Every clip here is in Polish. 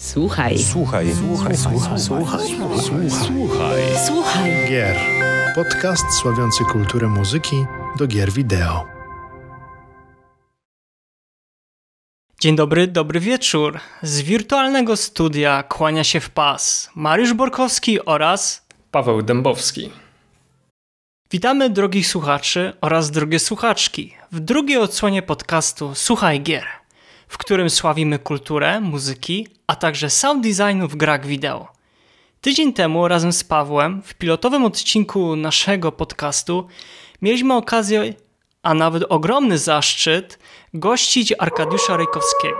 Słuchaj. Słuchaj. Słuchaj. Słuchaj. Słuchaj. Słuchaj. Słuchaj. Słuchaj. Gier. Podcast sławiący kulturę muzyki do gier wideo. Dzień dobry, dobry wieczór. Z wirtualnego studia kłania się w pas Mariusz Borkowski oraz Paweł Dębowski. Witamy drogich słuchaczy oraz drogie słuchaczki w drugiej odsłonie podcastu Słuchaj Gier w którym sławimy kulturę, muzyki, a także sound designu w grach wideo. Tydzień temu razem z Pawłem w pilotowym odcinku naszego podcastu mieliśmy okazję, a nawet ogromny zaszczyt, gościć Arkadiusza Rejkowskiego,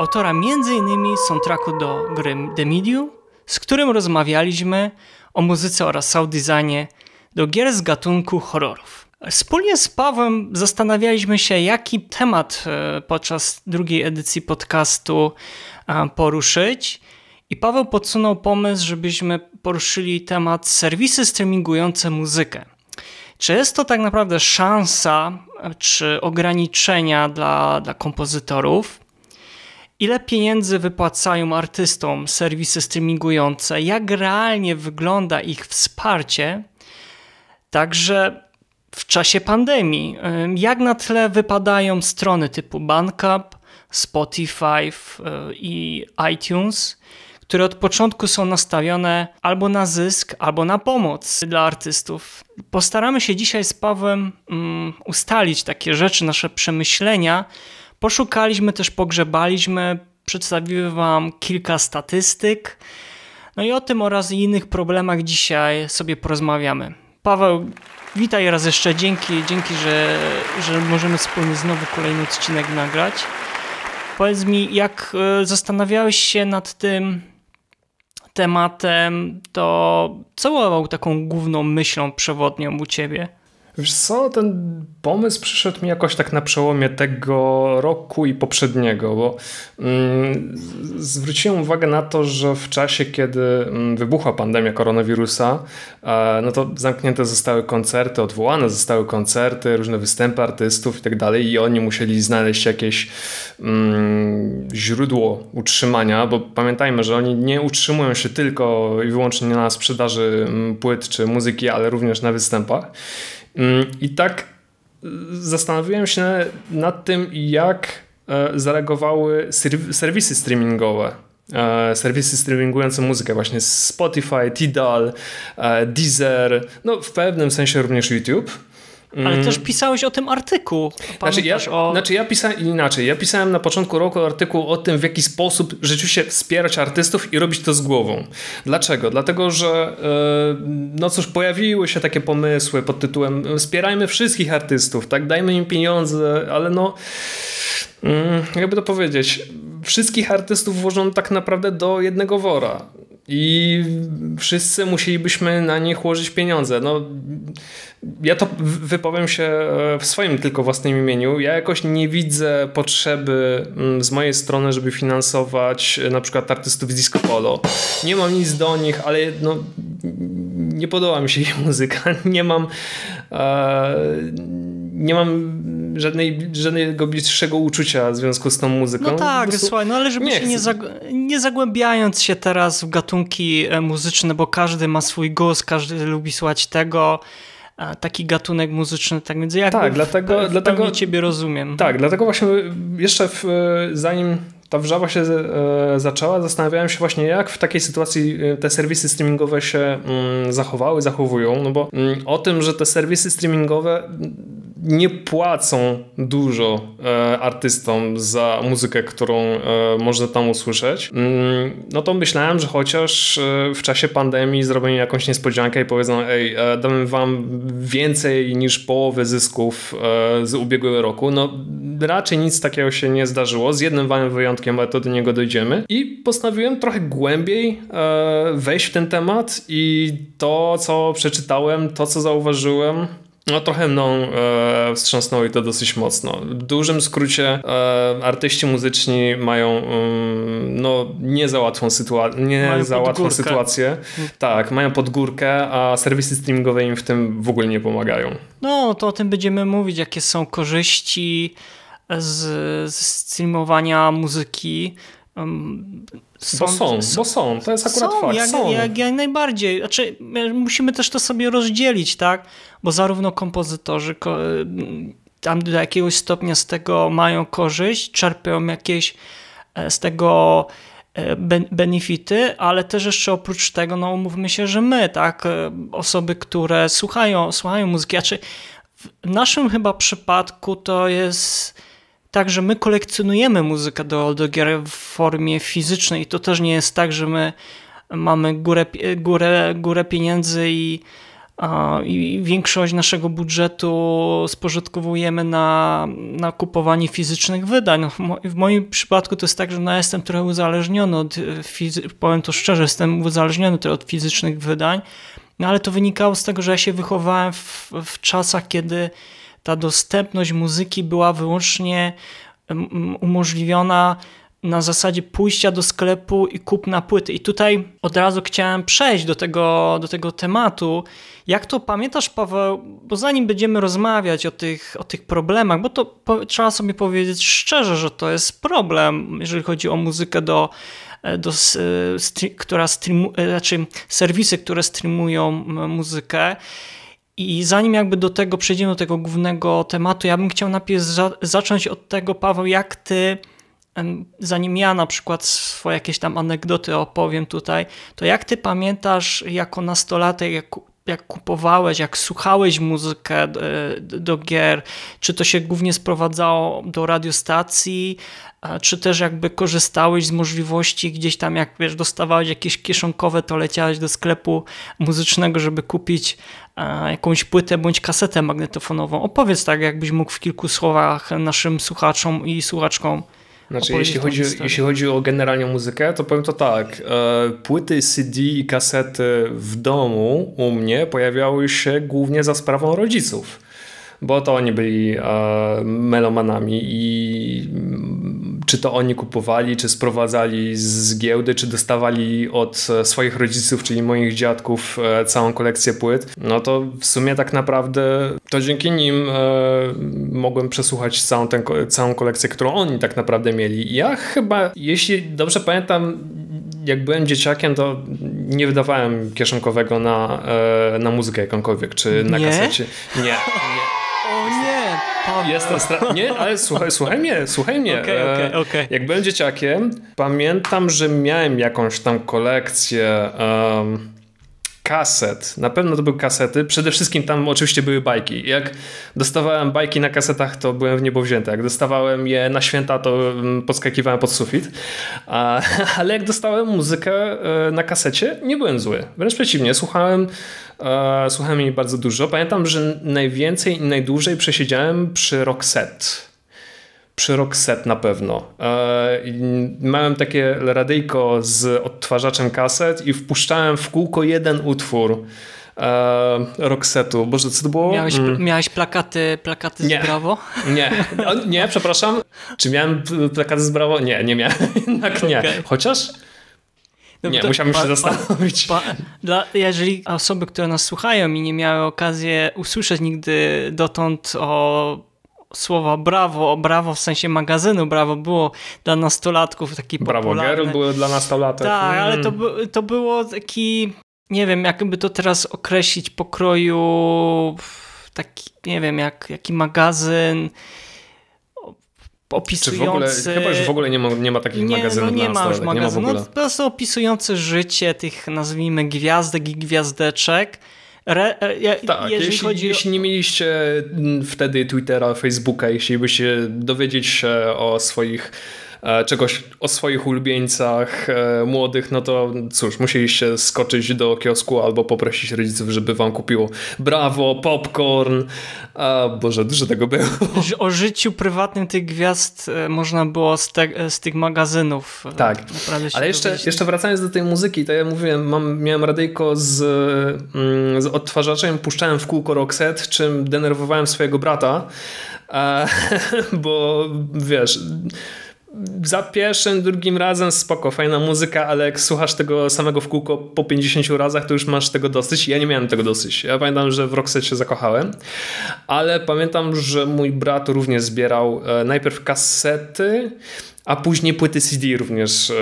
autora m.in. soundtracku do gry The Medium, z którym rozmawialiśmy o muzyce oraz sound designie do gier z gatunku horrorów. Wspólnie z Pawłem zastanawialiśmy się, jaki temat e, podczas drugiej edycji podcastu e, poruszyć. I Paweł podsunął pomysł, żebyśmy poruszyli temat serwisy streamingujące muzykę. Czy jest to tak naprawdę szansa e, czy ograniczenia dla, dla kompozytorów? Ile pieniędzy wypłacają artystom serwisy streamingujące? Jak realnie wygląda ich wsparcie? Także w czasie pandemii. Jak na tle wypadają strony typu Bandcamp, Spotify e, i iTunes, które od początku są nastawione albo na zysk, albo na pomoc dla artystów. Postaramy się dzisiaj z Pawłem um, ustalić takie rzeczy, nasze przemyślenia. Poszukaliśmy też, pogrzebaliśmy, przedstawiłem Wam kilka statystyk. No i o tym oraz innych problemach dzisiaj sobie porozmawiamy. Paweł, witaj raz jeszcze. Dzięki, dzięki że, że możemy wspólnie znowu kolejny odcinek nagrać. Powiedz mi, jak e, zastanawiałeś się nad tym tematem, to co było taką główną myślą przewodnią u ciebie? Wiesz co, ten pomysł przyszedł mi jakoś tak na przełomie tego roku i poprzedniego, bo mm, zwróciłem uwagę na to, że w czasie, kiedy mm, wybuchła pandemia koronawirusa, e, no to zamknięte zostały koncerty, odwołane zostały koncerty, różne występy artystów i tak dalej i oni musieli znaleźć jakieś mm, źródło utrzymania, bo pamiętajmy, że oni nie utrzymują się tylko i wyłącznie na sprzedaży mm, płyt czy muzyki, ale również na występach. Mm, I tak y, zastanawiałem się nad tym, jak e, zareagowały serwisy streamingowe e, serwisy streamingujące muzykę, właśnie Spotify, Tidal, e, Deezer, no w pewnym sensie również YouTube. Ale mm. też pisałeś o tym artykuł. Znaczy ja, o... znaczy ja pisałem inaczej. Ja pisałem na początku roku artykuł o tym, w jaki sposób rzeczywiście wspierać artystów i robić to z głową. Dlaczego? Dlatego, że e, no cóż, pojawiły się takie pomysły pod tytułem e, wspierajmy wszystkich artystów, tak? Dajmy im pieniądze, ale no mm, jakby to powiedzieć, wszystkich artystów włożono tak naprawdę do jednego wora i wszyscy musielibyśmy na nich łożyć pieniądze. No, ja to wypowiem się e, w swoim tylko własnym imieniu. Ja jakoś nie widzę potrzeby mm, z mojej strony, żeby finansować e, na przykład artystów z disco polo. Nie mam nic do nich, ale no, nie podoba mi się ich muzyka. Nie mam... E, nie mam żadnej, żadnego bliższego uczucia w związku z tą muzyką. No tak, prostu... słuchaj, no ale żeby nie się nie, zag nie, zagłębiając się teraz w gatunki e, muzyczne, bo każdy ma swój głos, każdy lubi słuchać tego, e, taki gatunek muzyczny, tak więc ja tak, dlatego, w, dlatego ciebie rozumiem. Tak, dlatego właśnie jeszcze w, e, zanim ta wrzawa się e, zaczęła, zastanawiałem się właśnie, jak w takiej sytuacji te serwisy streamingowe się mm, zachowały, zachowują, no bo mm, o tym, że te serwisy streamingowe nie płacą dużo e, artystom za muzykę, którą e, można tam usłyszeć, mm, no to myślałem, że chociaż e, w czasie pandemii zrobią jakąś niespodziankę i powiedzą, ej, e, damy wam więcej niż połowę zysków e, z ubiegłego roku. No raczej nic takiego się nie zdarzyło, z jednym małym wyjątkiem, ale to do niego dojdziemy. I postanowiłem trochę głębiej e, wejść w ten temat i to, co przeczytałem, to, co zauważyłem, no trochę mną e, wstrząsnął i to dosyć mocno. W dużym skrócie e, artyści muzyczni mają mm, no nie za łatwą, sytua- nie za łatwą sytuację. Hmm. Tak, mają pod górkę, a serwisy streamingowe im w tym w ogóle nie pomagają. No to o tym będziemy mówić, jakie są korzyści z, z streamowania muzyki bo są, bo są, to jest akurat są, fakt. Jak, są. Jak, jak najbardziej. Znaczy, musimy też to sobie rozdzielić, tak? Bo zarówno kompozytorzy ko tam do jakiegoś stopnia z tego mają korzyść, czerpią jakieś e, z tego e, benefity, ale też jeszcze oprócz tego, no mówmy się, że my, tak, e, osoby, które słuchają, słuchają muzyki, znaczy w naszym chyba przypadku to jest tak, że my kolekcjonujemy muzykę do, do gier w formie fizycznej. To też nie jest tak, że my mamy górę, górę, górę pieniędzy i, a, i większość naszego budżetu spożytkowujemy na, na kupowanie fizycznych wydań. No, w moim przypadku to jest tak, że no, ja jestem trochę uzależniony od, e, powiem to szczerze, jestem uzależniony trochę od fizycznych wydań, no ale to wynikało z tego, że ja się wychowałem w, w czasach, kiedy ta dostępność muzyki była wyłącznie umożliwiona na zasadzie pójścia do sklepu i kupna płyty. I tutaj od razu chciałem przejść do tego, do tego tematu. Jak to pamiętasz, Paweł, bo zanim będziemy rozmawiać o tych, o tych problemach, bo to po, trzeba sobie powiedzieć szczerze, że to jest problem, jeżeli chodzi o muzykę do, e, do, e, która streamu, e, znaczy serwisy, które streamują muzykę. I zanim jakby do tego przejdziemy, do tego głównego tematu, ja bym chciał najpierw za zacząć od tego, Paweł, jak ty, zanim ja na przykład swoje jakieś tam anegdoty opowiem tutaj, to jak ty pamiętasz jako nastolatek, jako, jak kupowałeś, jak słuchałeś muzykę e, do, do gier, czy to się głównie sprowadzało do radiostacji, czy też jakby korzystałeś z możliwości gdzieś tam, jak wiesz, dostawałeś jakieś kieszonkowe, to leciałeś do sklepu muzycznego, żeby kupić e, jakąś płytę bądź kasetę magnetofonową. Opowiedz tak, jakbyś mógł w kilku słowach naszym słuchaczom i słuchaczkom. Znaczy, jeśli chodzi, jeśli chodzi o generalnie muzykę, to powiem to tak. E, płyty CD i kasety w domu u mnie pojawiały się głównie za sprawą rodziców bo to oni byli e, melomanami i czy to oni kupowali, czy sprowadzali z giełdy, czy dostawali od e, swoich rodziców, czyli moich dziadków, e, całą kolekcję płyt, no to w sumie tak naprawdę to dzięki nim e, mogłem przesłuchać całą, ten, całą kolekcję, którą oni tak naprawdę mieli. Ja chyba, jeśli dobrze pamiętam, jak byłem dzieciakiem, to nie wydawałem kieszonkowego na, na muzykę jakąkolwiek, czy na nie? kasecie. Nie, nie. Jestem stra... Nie, ale słuchaj, słuchaj mnie, słuchaj mnie. Okay, okay, e, okay. Jak byłem dzieciakiem, pamiętam, że miałem jakąś tam kolekcję um, kaset. Na pewno to były kasety. Przede wszystkim tam oczywiście były bajki. Jak dostawałem bajki na kasetach, to byłem w niebo wzięty. Jak dostawałem je na święta, to mm, podskakiwałem pod sufit. A, ale jak dostałem muzykę e, na kasecie, nie byłem zły. Wręcz przeciwnie, słuchałem, e, słuchałem jej bardzo dużo. Pamiętam, że najwięcej i najdłużej przesiedziałem przy Roxette przy set na pewno. E, miałem takie radyjko z odtwarzaczem kaset i wpuszczałem w kółko jeden utwór e, rock setu, Boże, co to było? Miałeś, mm. miałeś plakaty, plakaty nie. z Brawo? Nie, o, nie, przepraszam. Czy miałem plakaty z Brawo? Nie, nie miałem. Jednak nie. Okay. Chociaż... No nie, musiałem się zastanowić. pa, dla, jeżeli osoby, które nas słuchają i nie miały okazji usłyszeć nigdy dotąd o słowa brawo, brawo w sensie magazynu brawo było dla nastolatków taki Brawo popularny. Girl były dla nastolatek. Tak, mm. ale to, to było taki, nie wiem, jakby to teraz określić pokroju taki, nie wiem, jak, jaki magazyn opisujący... Czy w ogóle, chyba już w ogóle nie ma, nie ma takich nie, no magazynów no nie ma już magazynów, no, to są opisujące życie tych, nazwijmy, gwiazdek i gwiazdeczek, Re, e, tak, jeśli, chodzi o... jeśli nie mieliście wtedy Twittera, Facebooka, jeśli byście dowiedzieć się e, o swoich E, czegoś o swoich ulubieńcach e, młodych, no to cóż, musieliście skoczyć do kiosku albo poprosić rodziców, żeby wam kupiło brawo, popcorn. A Boże, dużo tego było. O życiu prywatnym tych gwiazd e, można było z, te, z tych magazynów. Tak, ale jeszcze, jeszcze wracając do tej muzyki, to ja mówiłem, mam, miałem radyjko z, mm, z odtwarzaczem, puszczałem w kółko Roxette, czym denerwowałem swojego brata, a, bo wiesz za pierwszym, drugim razem spoko, fajna muzyka, ale jak słuchasz tego samego w kółko po 50 razach, to już masz tego dosyć. Ja nie miałem tego dosyć. Ja pamiętam, że w Roxette się zakochałem, ale pamiętam, że mój brat również zbierał e, najpierw kasety, a później płyty CD również e,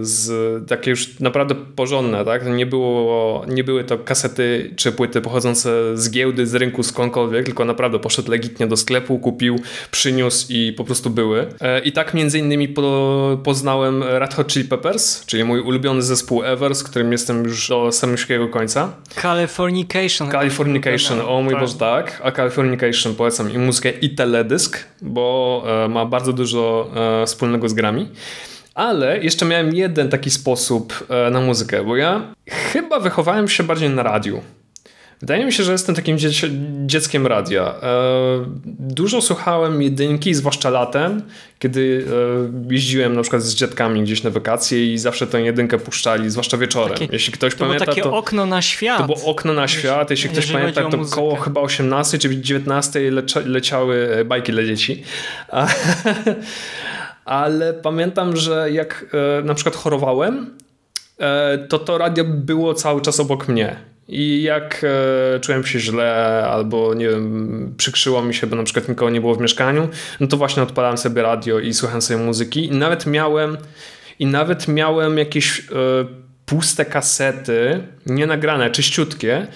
z, takie już naprawdę porządne, tak? Nie, było, nie były to kasety czy płyty pochodzące z giełdy, z rynku, skądkolwiek, tylko naprawdę poszedł legitnie do sklepu, kupił, przyniósł i po prostu były. E, I tak między innymi po, poznałem Red Hot Chili Peppers, czyli mój ulubiony zespół ever, z którym jestem już do samego końca. Californication. Californication, o mój tak. Boże, tak. A Californication polecam i muzykę i teledysk, bo e, ma bardzo dużo wspólnego związanego z grami. Ale jeszcze miałem jeden taki sposób e, na muzykę, bo ja chyba wychowałem się bardziej na radiu. Wydaje mi się, że jestem takim dzieckiem radia. E, dużo słuchałem jedynki, zwłaszcza latem, kiedy e, jeździłem na przykład z dziadkami gdzieś na wakacje i zawsze tę jedynkę puszczali, zwłaszcza wieczorem. Takie, jeśli ktoś to pamięta, było takie to, okno na świat. To było okno na świat. Jeśli ktoś pamięta, to koło chyba 18 czy 19 leciały bajki dla dzieci. ale pamiętam, że jak e, na przykład chorowałem, e, to to radio było cały czas obok mnie. I jak e, czułem się źle, albo nie wiem, przykrzyło mi się, bo na przykład nikogo nie było w mieszkaniu, no to właśnie odpalałem sobie radio i słuchałem sobie muzyki. I nawet miałem, i nawet miałem jakieś e, puste kasety, nienagrane, czyściutkie.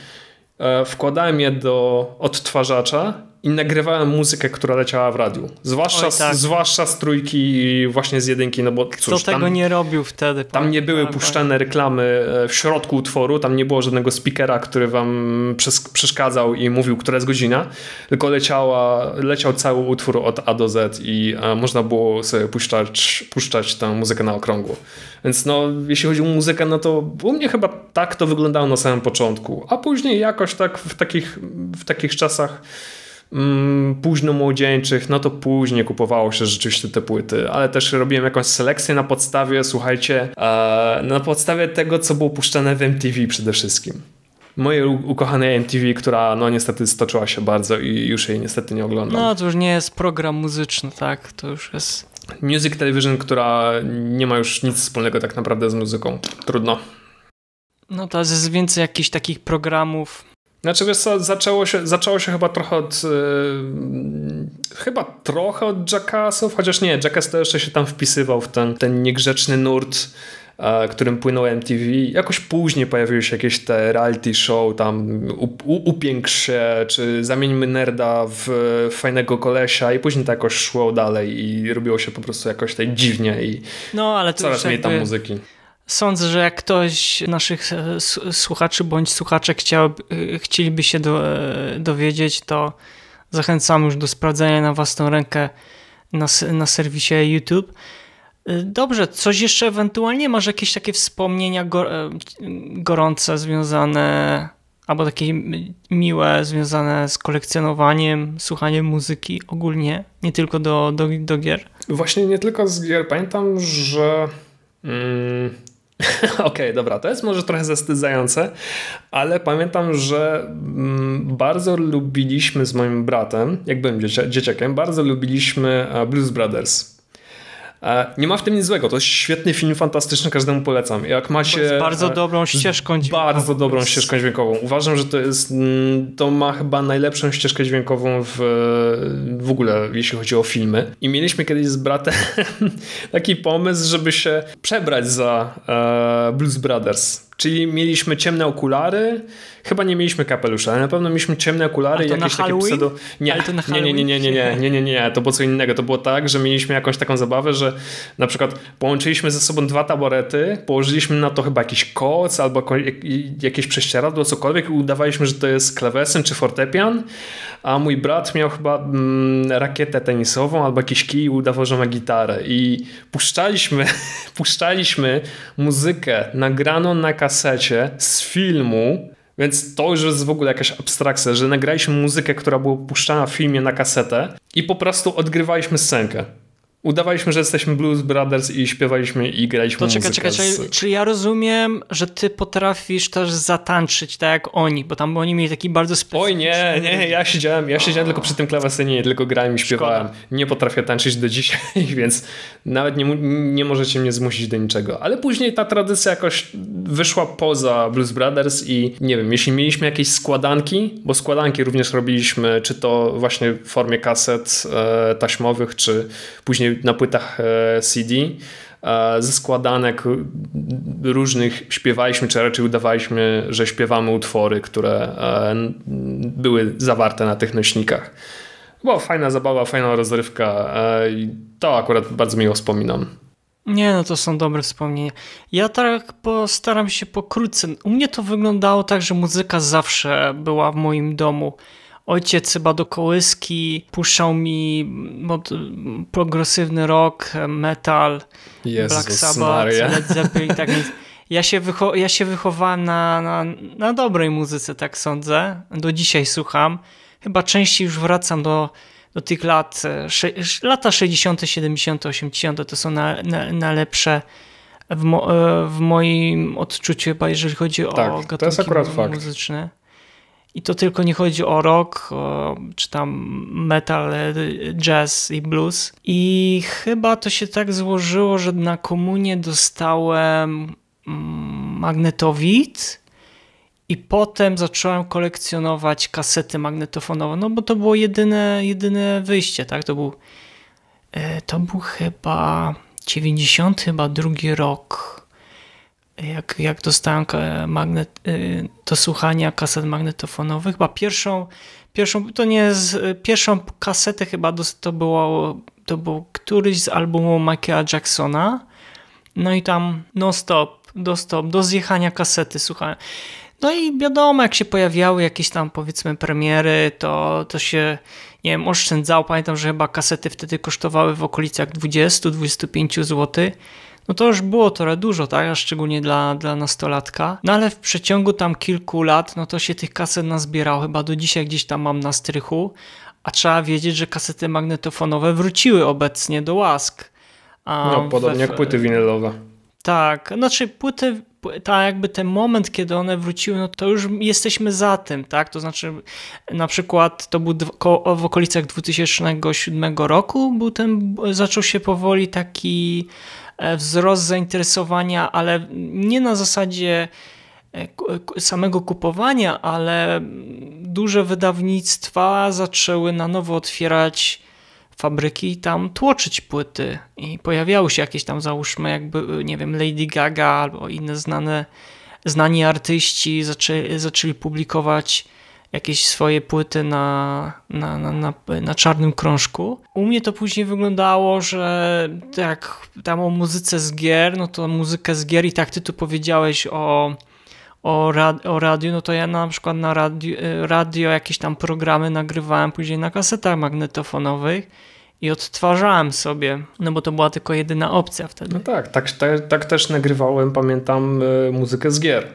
E, wkładałem je do odtwarzacza i nagrywałem muzykę, która leciała w radiu. Zwłaszcza, Oj, tak. zwłaszcza z trójki właśnie z jedynki, no bo cóż, Kto tego tam, nie robił wtedy? Tam nie były tak, puszczane reklamy e, w środku utworu, tam nie było żadnego speakera, który wam przeszkadzał i mówił, która jest godzina, tylko leciała, leciał cały utwór od A do Z i e, można było sobie puszczać, puszczać tę muzykę na okrągło. Więc no, jeśli chodzi o muzykę, no to u mnie chyba tak to wyglądało na samym początku, a później jakoś tak w takich, w takich czasach Mm, późno młodzieńczych, no to później kupowało się rzeczywiście te płyty, ale też robiłem jakąś selekcję na podstawie, słuchajcie, e, na podstawie tego, co było puszczane w MTV przede wszystkim mojej ukochanej MTV, która no niestety stoczyła się bardzo i już jej niestety nie oglądam. No to już nie jest program muzyczny, tak? To już jest... Music Television, która nie ma już nic wspólnego tak naprawdę z muzyką. Trudno. No to jest więcej jakichś takich programów znaczy wiesz co, zaczęło się, zaczęło się chyba trochę od yy, chyba trochę od Jackassów, chociaż nie, Jackass to jeszcze się tam wpisywał w ten, ten niegrzeczny nurt e, którym płynął MTV. Jakoś później pojawiły się jakieś te reality show, tam upiększ się, czy zamieńmy nerda w fajnego kolesia i później to jakoś szło dalej i robiło się po prostu jakoś tak dziwnie i no, ale coraz mniej tam muzyki. Sądzę, że jak ktoś naszych e, słuchaczy bądź słuchaczek chciał, e, chcieliby się do, e, dowiedzieć, to zachęcam już do sprawdzenia na własną rękę na, na serwisie YouTube. Dobrze, coś jeszcze ewentualnie? Masz jakieś takie wspomnienia gorące związane, albo takie miłe związane z kolekcjonowaniem, słuchaniem muzyki ogólnie, nie tylko do, do, do gier? Właśnie nie tylko z gier. Pamiętam, że mm, Okej, okay, dobra, to jest może trochę zastydzające, ale pamiętam, że mm, bardzo lubiliśmy z moim bratem, jak byłem dzieciakiem, bardzo lubiliśmy e, Blues Brothers. E, nie ma w tym nic złego, to jest świetny film, fantastyczny, każdemu polecam. Jak macie... Z bardzo e, dobrą ścieżką dźwiękową. Bardzo dobrą ścieżką dźwiękową. Uważam, że to jest, mm, to ma chyba najlepszą ścieżkę dźwiękową w, e, w ogóle, jeśli chodzi o filmy. I mieliśmy kiedyś z bratem taki pomysł, żeby się przebrać za Blues Brothers Czyli mieliśmy ciemne okulary, chyba nie mieliśmy kapelusza, ale na pewno mieliśmy ciemne okulary i jakieś takie pseudo... Nie, nie, nie, nie, nie, nie, nie, nie, nie, nie, to było co innego. To było tak, że mieliśmy jakąś taką zabawę, że na przykład połączyliśmy ze sobą dwa taborety, położyliśmy na to chyba jakiś koc albo jakieś prześcieradło, cokolwiek i udawaliśmy, że to jest klawesyn czy fortepian, a mój brat miał chyba mm, rakietę tenisową albo jakiś kij i udawał, że ma gitarę i puszczaliśmy, puszczaliśmy muzykę nagraną na kasetę kasecie z filmu, więc to już jest w ogóle jakaś abstrakcja, że nagraliśmy muzykę, która była puszczana w filmie na kasetę i po prostu odgrywaliśmy scenkę. Udawaliśmy, że jesteśmy Blues Brothers i śpiewaliśmy i graliśmy to czeka, czeka, czeka. Z... Czyli ja rozumiem, że ty potrafisz też zatanczyć tak jak oni, bo tam oni mieli taki bardzo specyficzny... Oj nie, nie, ja siedziałem, ja siedziałem tylko przy tym klawesynie, tylko grałem i śpiewałem. Szkoda. Nie potrafię tańczyć do dzisiaj, więc nawet nie, nie możecie mnie zmusić do niczego. Ale później ta tradycja jakoś wyszła poza Blues Brothers i nie wiem, jeśli mieliśmy jakieś składanki, bo składanki również robiliśmy, czy to właśnie w formie kaset e, taśmowych, czy później na płytach e, CD e, ze składanek różnych śpiewaliśmy, czy raczej udawaliśmy, że śpiewamy utwory, które e, były zawarte na tych nośnikach. Była fajna zabawa, fajna rozrywka. To akurat bardzo miło wspominam. Nie, no to są dobre wspomnienia. Ja tak postaram się pokrótce. U mnie to wyglądało tak, że muzyka zawsze była w moim domu ojciec chyba do kołyski puszczał mi mod, progresywny rock, metal, Jezus Black Sabbath, Led Zeppelin, tak więc ja się, wycho- ja się wychowałem na, na, na dobrej muzyce, tak sądzę. Do dzisiaj słucham. Chyba częściej już wracam do, do tych lat, e, lata 60., 70., 80. to są na, na, najlepsze w, mo, e, w moim odczuciu, chyba jeżeli chodzi tak, o gatunki to jest akurat muzyczne. Fakt. I to tylko nie chodzi o rock, czy tam metal, e, jazz i blues. I chyba to się tak złożyło, że na komunie dostałem mm, magnetowid i potem zacząłem kolekcjonować kasety magnetofonowe, no bo to było jedyne, jedyne wyjście, tak? To był, e, to był chyba 90 chyba drugi rok jak, jak dostałem magnet, y, do słuchania kaset magnetofonowych, chyba pierwszą, pierwszą to nie jest, pierwszą kasetę chyba to było, to był któryś z albumu Michaela Jacksona, no i tam non stop, do stop, do zjechania kasety słuchałem. No i wiadomo, jak się pojawiały jakieś tam powiedzmy premiery, to, to się, nie wiem, oszczędzało. Pamiętam, że chyba kasety wtedy kosztowały w okolicach 20-25 zł no to już było trochę dużo, tak? A szczególnie dla, dla nastolatka. No ale w przeciągu tam kilku lat, no to się tych kaset nazbierało. Chyba do dzisiaj gdzieś tam mam na strychu. A trzeba wiedzieć, że kasety magnetofonowe wróciły obecnie do łask. A no, podobnie we... jak płyty winylowe. Tak, znaczy płyty, ta jakby ten moment, kiedy one wróciły, no to już jesteśmy za tym, tak? To znaczy, na przykład to był w okolicach 2007 roku, był ten, zaczął się powoli taki E, wzrost zainteresowania, ale nie na zasadzie e, samego kupowania, ale duże wydawnictwa zaczęły na nowo otwierać fabryki i tam tłoczyć płyty i pojawiały się jakieś tam załóżmy jakby, e, nie wiem, Lady Gaga albo inne znane, znani artyści zaczę, zaczęli publikować jakieś swoje płyty na, na, na, na, na czarnym krążku. U mnie to później wyglądało, że jak tam o muzyce z gier, no to muzykę z gier i tak ty tu powiedziałeś o o, rad, o radiu, no to ja na przykład na radio, radio jakieś tam programy nagrywałem później na kasetach magnetofonowych i odtwarzałem sobie, no bo to była tylko jedyna opcja wtedy. No tak, tak, tak, tak też nagrywałem, pamiętam, e, muzykę z gier.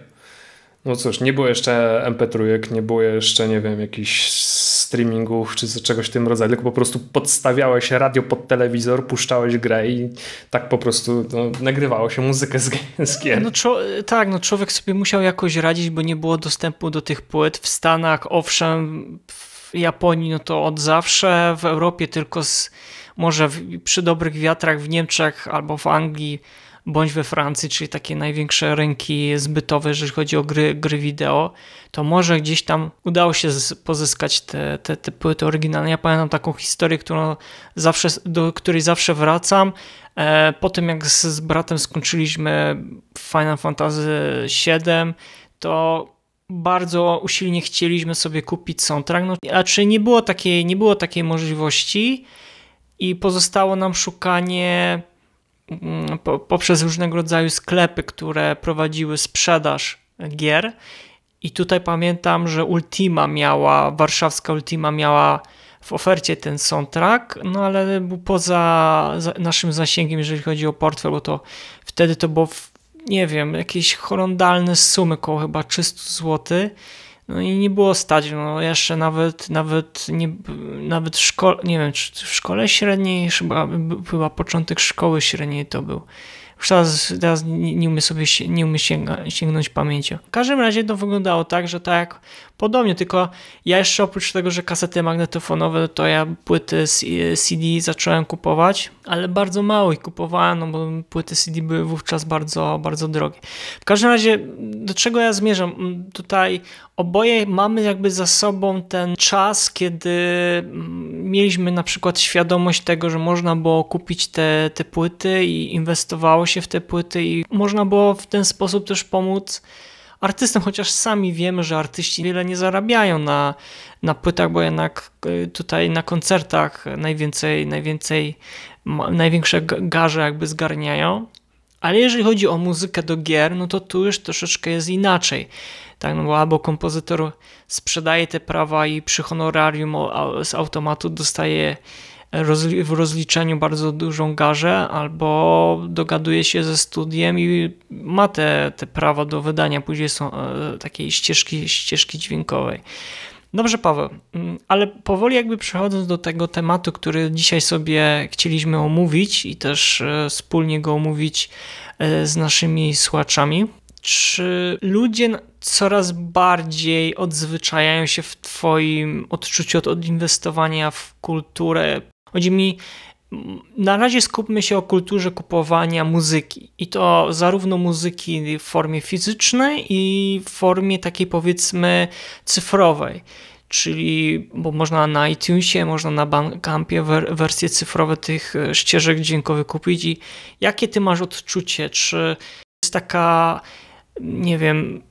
No cóż, nie było jeszcze MP3, nie było jeszcze, nie wiem, jakichś streamingów czy czegoś w tym rodzaju, tylko po prostu podstawiałeś radio pod telewizor, puszczałeś grę i tak po prostu no, nagrywało się muzykę z, z gier. No, tak, no człowiek sobie musiał jakoś radzić, bo nie było dostępu do tych płyt. W Stanach, owszem, w Japonii no to od zawsze, w Europie tylko z, może w, przy dobrych wiatrach, w Niemczech albo w Anglii bądź we Francji, czyli takie największe rynki zbytowe, jeżeli chodzi o gry, gry wideo, to może gdzieś tam udało się pozyskać te, te, te płyty oryginalne. Ja pamiętam taką historię, którą zawsze, do której zawsze wracam. E, po tym jak z, z bratem skończyliśmy Final Fantasy VII, to bardzo usilnie chcieliśmy sobie kupić soundtrack, no, a czy nie było takiej, nie było takiej możliwości i pozostało nam szukanie Mm, poprzez różnego rodzaju sklepy, które prowadziły sprzedaż gier. I tutaj pamiętam, że Ultima miała, warszawska Ultima miała w ofercie ten soundtrack, no ale był poza naszym zasięgiem, jeżeli chodzi o portfel, bo to wtedy to było, w, nie wiem, jakieś horrendalne sumy, koło chyba 300 złotych no i nie było stać, no jeszcze nawet, nawet, nie, nawet szko- nie wiem, czy w szkole średniej, chyba, chyba początek szkoły średniej to był. Już teraz, teraz nie umiem sobie nie umiem sięga, sięgnąć pamięcią. W każdym razie to wyglądało tak, że tak podobnie, tylko ja jeszcze oprócz tego, że kasety magnetofonowe, to ja płyty CD zacząłem kupować, ale bardzo mało ich kupowałem, no bo płyty CD były wówczas bardzo, bardzo drogie. W każdym razie, do czego ja zmierzam? Mm, tutaj oboje mamy jakby za sobą ten czas, kiedy mm, mieliśmy na przykład świadomość tego, że można było kupić te, te płyty i inwestowało się się w te płyty i można było w ten sposób też pomóc artystom, chociaż sami wiemy, że artyści wiele nie zarabiają na, na płytach, bo jednak e, tutaj na koncertach najwięcej, najwięcej, największe garze jakby zgarniają. Ale jeżeli chodzi o muzykę do gier, no to tu już troszeczkę jest inaczej. Tak, no bo albo kompozytor sprzedaje te prawa i przy honorarium z automatu dostaje w rozliczeniu bardzo dużą garzę, albo dogaduje się ze studiem i ma te, te prawo do wydania później są, e, takiej ścieżki, ścieżki dźwiękowej. Dobrze, Paweł, mm, ale powoli jakby przechodząc do tego tematu, który dzisiaj sobie chcieliśmy omówić i też e, wspólnie go omówić e, z naszymi słuchaczami. Czy ludzie coraz bardziej odzwyczajają się w Twoim odczuciu od inwestowania w kulturę Chodzi mi, na razie skupmy się o kulturze kupowania muzyki i to zarówno muzyki w formie fizycznej i w formie takiej powiedzmy cyfrowej. Czyli, bo można na iTunesie, można na Bandcampie wersje cyfrowe tych e, ścieżek dźwiękowych kupić. I jakie ty masz odczucie? Czy jest taka, nie wiem,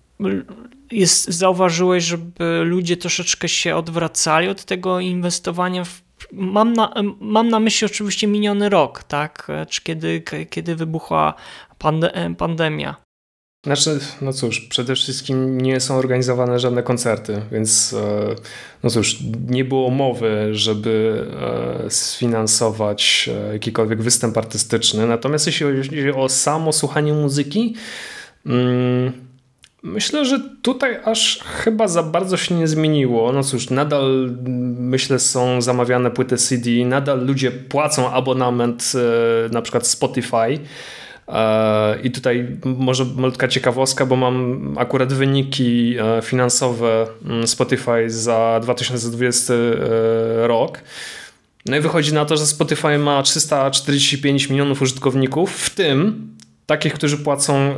jest, zauważyłeś, żeby ludzie troszeczkę się odwracali od tego inwestowania w Mam na, mam na myśli oczywiście miniony rok, tak? Czy kiedy, kiedy wybuchła pande, pandemia. Znaczy, no cóż, przede wszystkim nie są organizowane żadne koncerty, więc e, no cóż, nie było mowy, żeby e, sfinansować e, jakikolwiek występ artystyczny. Natomiast jeśli chodzi o samo słuchanie muzyki, mm, Myślę, że tutaj aż chyba za bardzo się nie zmieniło. No cóż, nadal mm, myślę są zamawiane płyty CD, nadal ludzie płacą abonament e, na przykład Spotify. E, I tutaj może malutka ciekawostka, bo mam akurat wyniki e, finansowe mm, Spotify za 2020 rok. No i wychodzi na to, że Spotify ma 345 milionów użytkowników, w tym takich, którzy płacą e,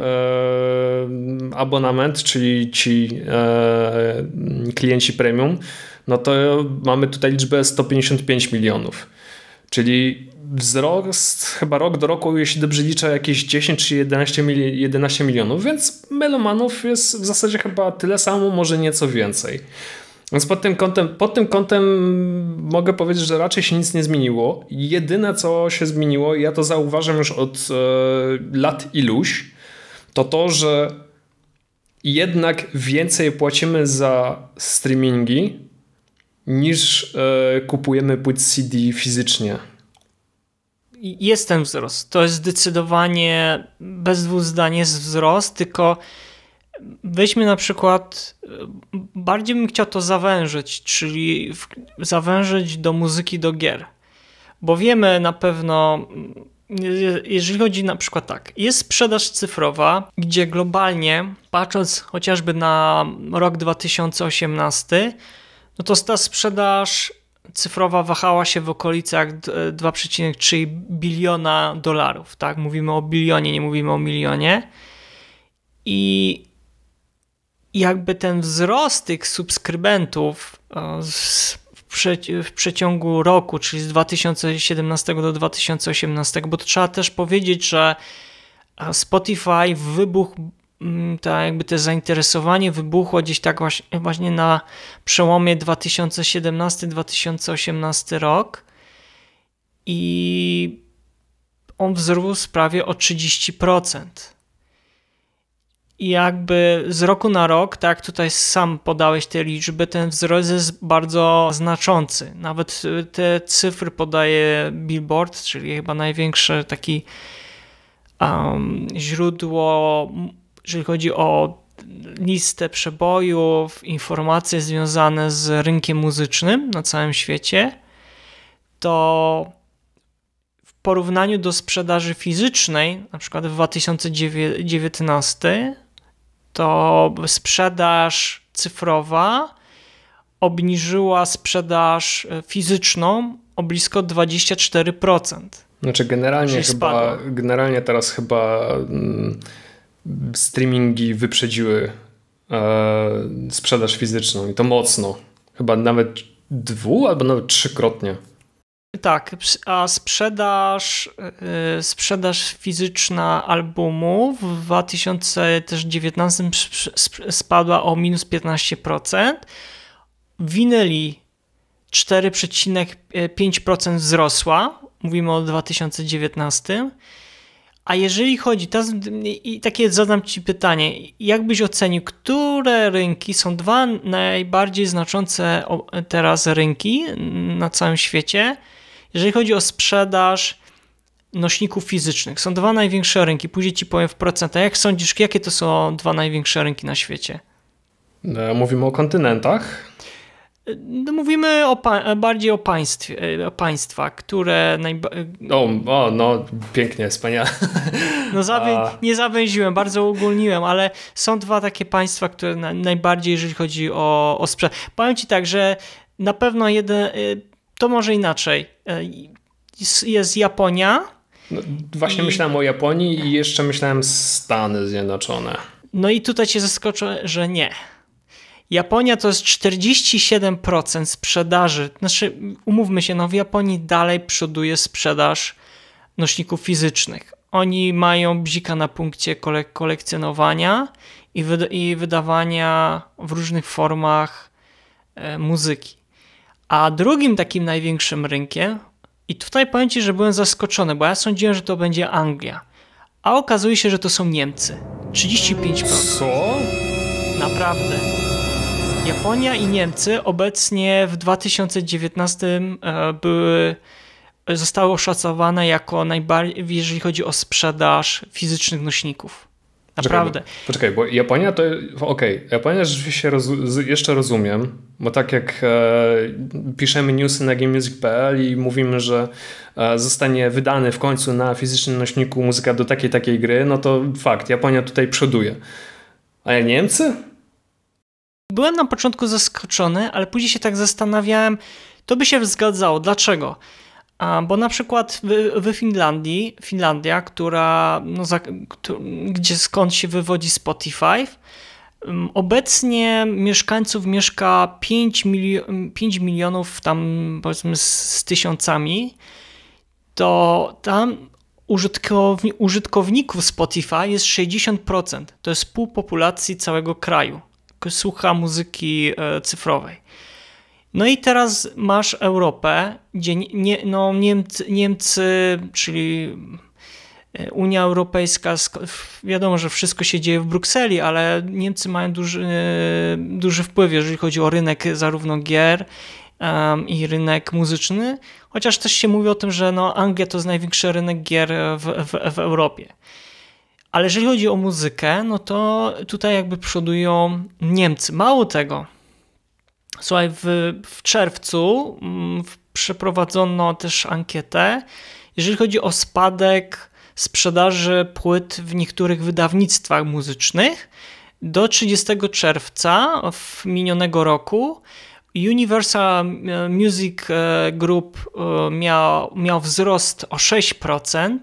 abonament, czyli ci e, klienci premium, no to mamy tutaj liczbę 155 milionów. Czyli wzrost chyba rok do roku, jeśli dobrze liczę, jakieś 10 czy 11, 11 milionów, więc melomanów jest w zasadzie chyba tyle samo, może nieco więcej. Więc pod tym, kątem, pod tym kątem mogę powiedzieć, że raczej się nic nie zmieniło. Jedyne, co się zmieniło, ja to zauważam już od e, lat iluś, to to, że jednak więcej płacimy za streamingi niż e, kupujemy płyt CD fizycznie. Jest ten wzrost. To jest zdecydowanie bez dwóch zdania jest wzrost, tylko Weźmy na przykład, bardziej bym chciał to zawężyć, czyli w, zawężyć do muzyki do gier. Bo wiemy na pewno, jeżeli chodzi na przykład tak, jest sprzedaż cyfrowa, gdzie globalnie, patrząc chociażby na rok 2018, no to ta sprzedaż cyfrowa wahała się w okolicach 2,3 biliona dolarów, tak? Mówimy o bilionie, nie mówimy o milionie. I jakby ten wzrost tych subskrybentów e, w przeciągu roku, czyli z 2017 do 2018, bo trzeba też powiedzieć, że e, Spotify wybuchł, ta jakby to zainteresowanie wybuchło gdzieś tak właśnie na przełomie 2017-2018 rok i on wzrósł prawie o 30%. I jakby z roku na rok, tak tutaj sam podałeś te liczby, ten wzrost jest bardzo znaczący. Nawet y, te cyfry podaje Billboard, czyli chyba największe takie um, źródło, jeżeli chodzi o listę przebojów, informacje związane z rynkiem muzycznym na całym świecie, to w porównaniu do sprzedaży fizycznej, na przykład w 2019, to sprzedaż cyfrowa obniżyła sprzedaż e, fizyczną o blisko 24%. Znaczy generalnie chyba, generalnie teraz chyba mm, streamingi wyprzedziły e, sprzedaż fizyczną i to mocno. Chyba nawet dwu albo nawet trzykrotnie. Tak, a sprzedaż, y, sprzedaż fizyczna albumu w 2019 spadła o minus 15%. Winyli 4,5% wzrosła, mówimy o 2019. A jeżeli chodzi, i takie zadam Ci pytanie, jak byś ocenił, które rynki są dwa najbardziej znaczące teraz rynki na całym świecie? Jeżeli chodzi o sprzedaż nośników fizycznych, są dwa największe rynki, później ci powiem w procentach. Jak sądzisz, jakie to są dwa największe rynki na świecie? No, mówimy o kontynentach. No, mówimy o bardziej o, państwach, o państwach, które najbardziej. O, o, no, pięknie, wspaniale. No, nie zawęziłem, bardzo ogólniłem, ale są dwa takie państwa, które na najbardziej, jeżeli chodzi o, o sprzedaż. Powiem Ci tak, że na pewno jeden, y, to może inaczej. E, jest Japonia. No, właśnie i... myślałem o Japonii i jeszcze myślałem Stany Zjednoczone. No i tutaj cię zaskoczę, że nie. Japonia to jest 47% sprzedaży. Znaczy, umówmy się, no w Japonii dalej przoduje sprzedaż nośników fizycznych. Oni mają bzika na punkcie kolek kolekcjonowania i, wyda i, wydawania w różnych formach e, muzyki. A drugim takim największym rynkiem, i tutaj powiem Ci, że byłem zaskoczony, bo ja sądziłem, że to będzie Anglia, a okazuje się, że to są Niemcy. 35%. Co? Naprawdę. Japonia i Niemcy obecnie w 2019 e, były, zostały oszacowane jako najbardziej, jeżeli chodzi o sprzedaż fizycznych nośników. Naprawdę. Poczekaj, bo, poczekaj, bo Japonia to. Okej, okay, Japonia rzeczywiście roz, jeszcze rozumiem, bo tak jak e, piszemy newsy na GameMusic.pl i mówimy, że e, zostanie wydany w końcu na fizycznym nośniku muzyka do takiej takiej gry, no to fakt, Japonia tutaj przoduje. Ale Niemcy? Byłem na początku zaskoczony, ale później się tak zastanawiałem, to by się zgadzało. Dlaczego? Bo na przykład w, w Finlandii, Finlandia, która, no, za, gdzie skąd się wywodzi Spotify, Obecnie mieszkańców mieszka 5, milio- 5 milionów tam powiedzmy z, z tysiącami, to tam użytkowni- użytkowników Spotify jest 60%. To jest pół populacji całego kraju, słucha muzyki e, cyfrowej. No i teraz masz Europę, gdzie nie, no Niemcy, Niemcy, czyli e, Unia Europejska, wiadomo, że wszystko się dzieje w Brukseli, ale Niemcy mają duży, e, duży wpływ, jeżeli chodzi o rynek zarówno gier, i rynek muzyczny, chociaż też się mówi o tym, że no, Anglia to jest największy rynek gier w, w, w, Europie. Ale jeżeli chodzi o muzykę, no to tutaj jakby przodują Niemcy. Mało tego, Słuchaj, w, w czerwcu mm, przeprowadzono też ankietę, jeżeli chodzi o spadek sprzedaży płyt w niektórych wydawnictwach muzycznych. Do 30 czerwca w minionego roku Universal e, Music e, Group e, miał, miał wzrost o 6%,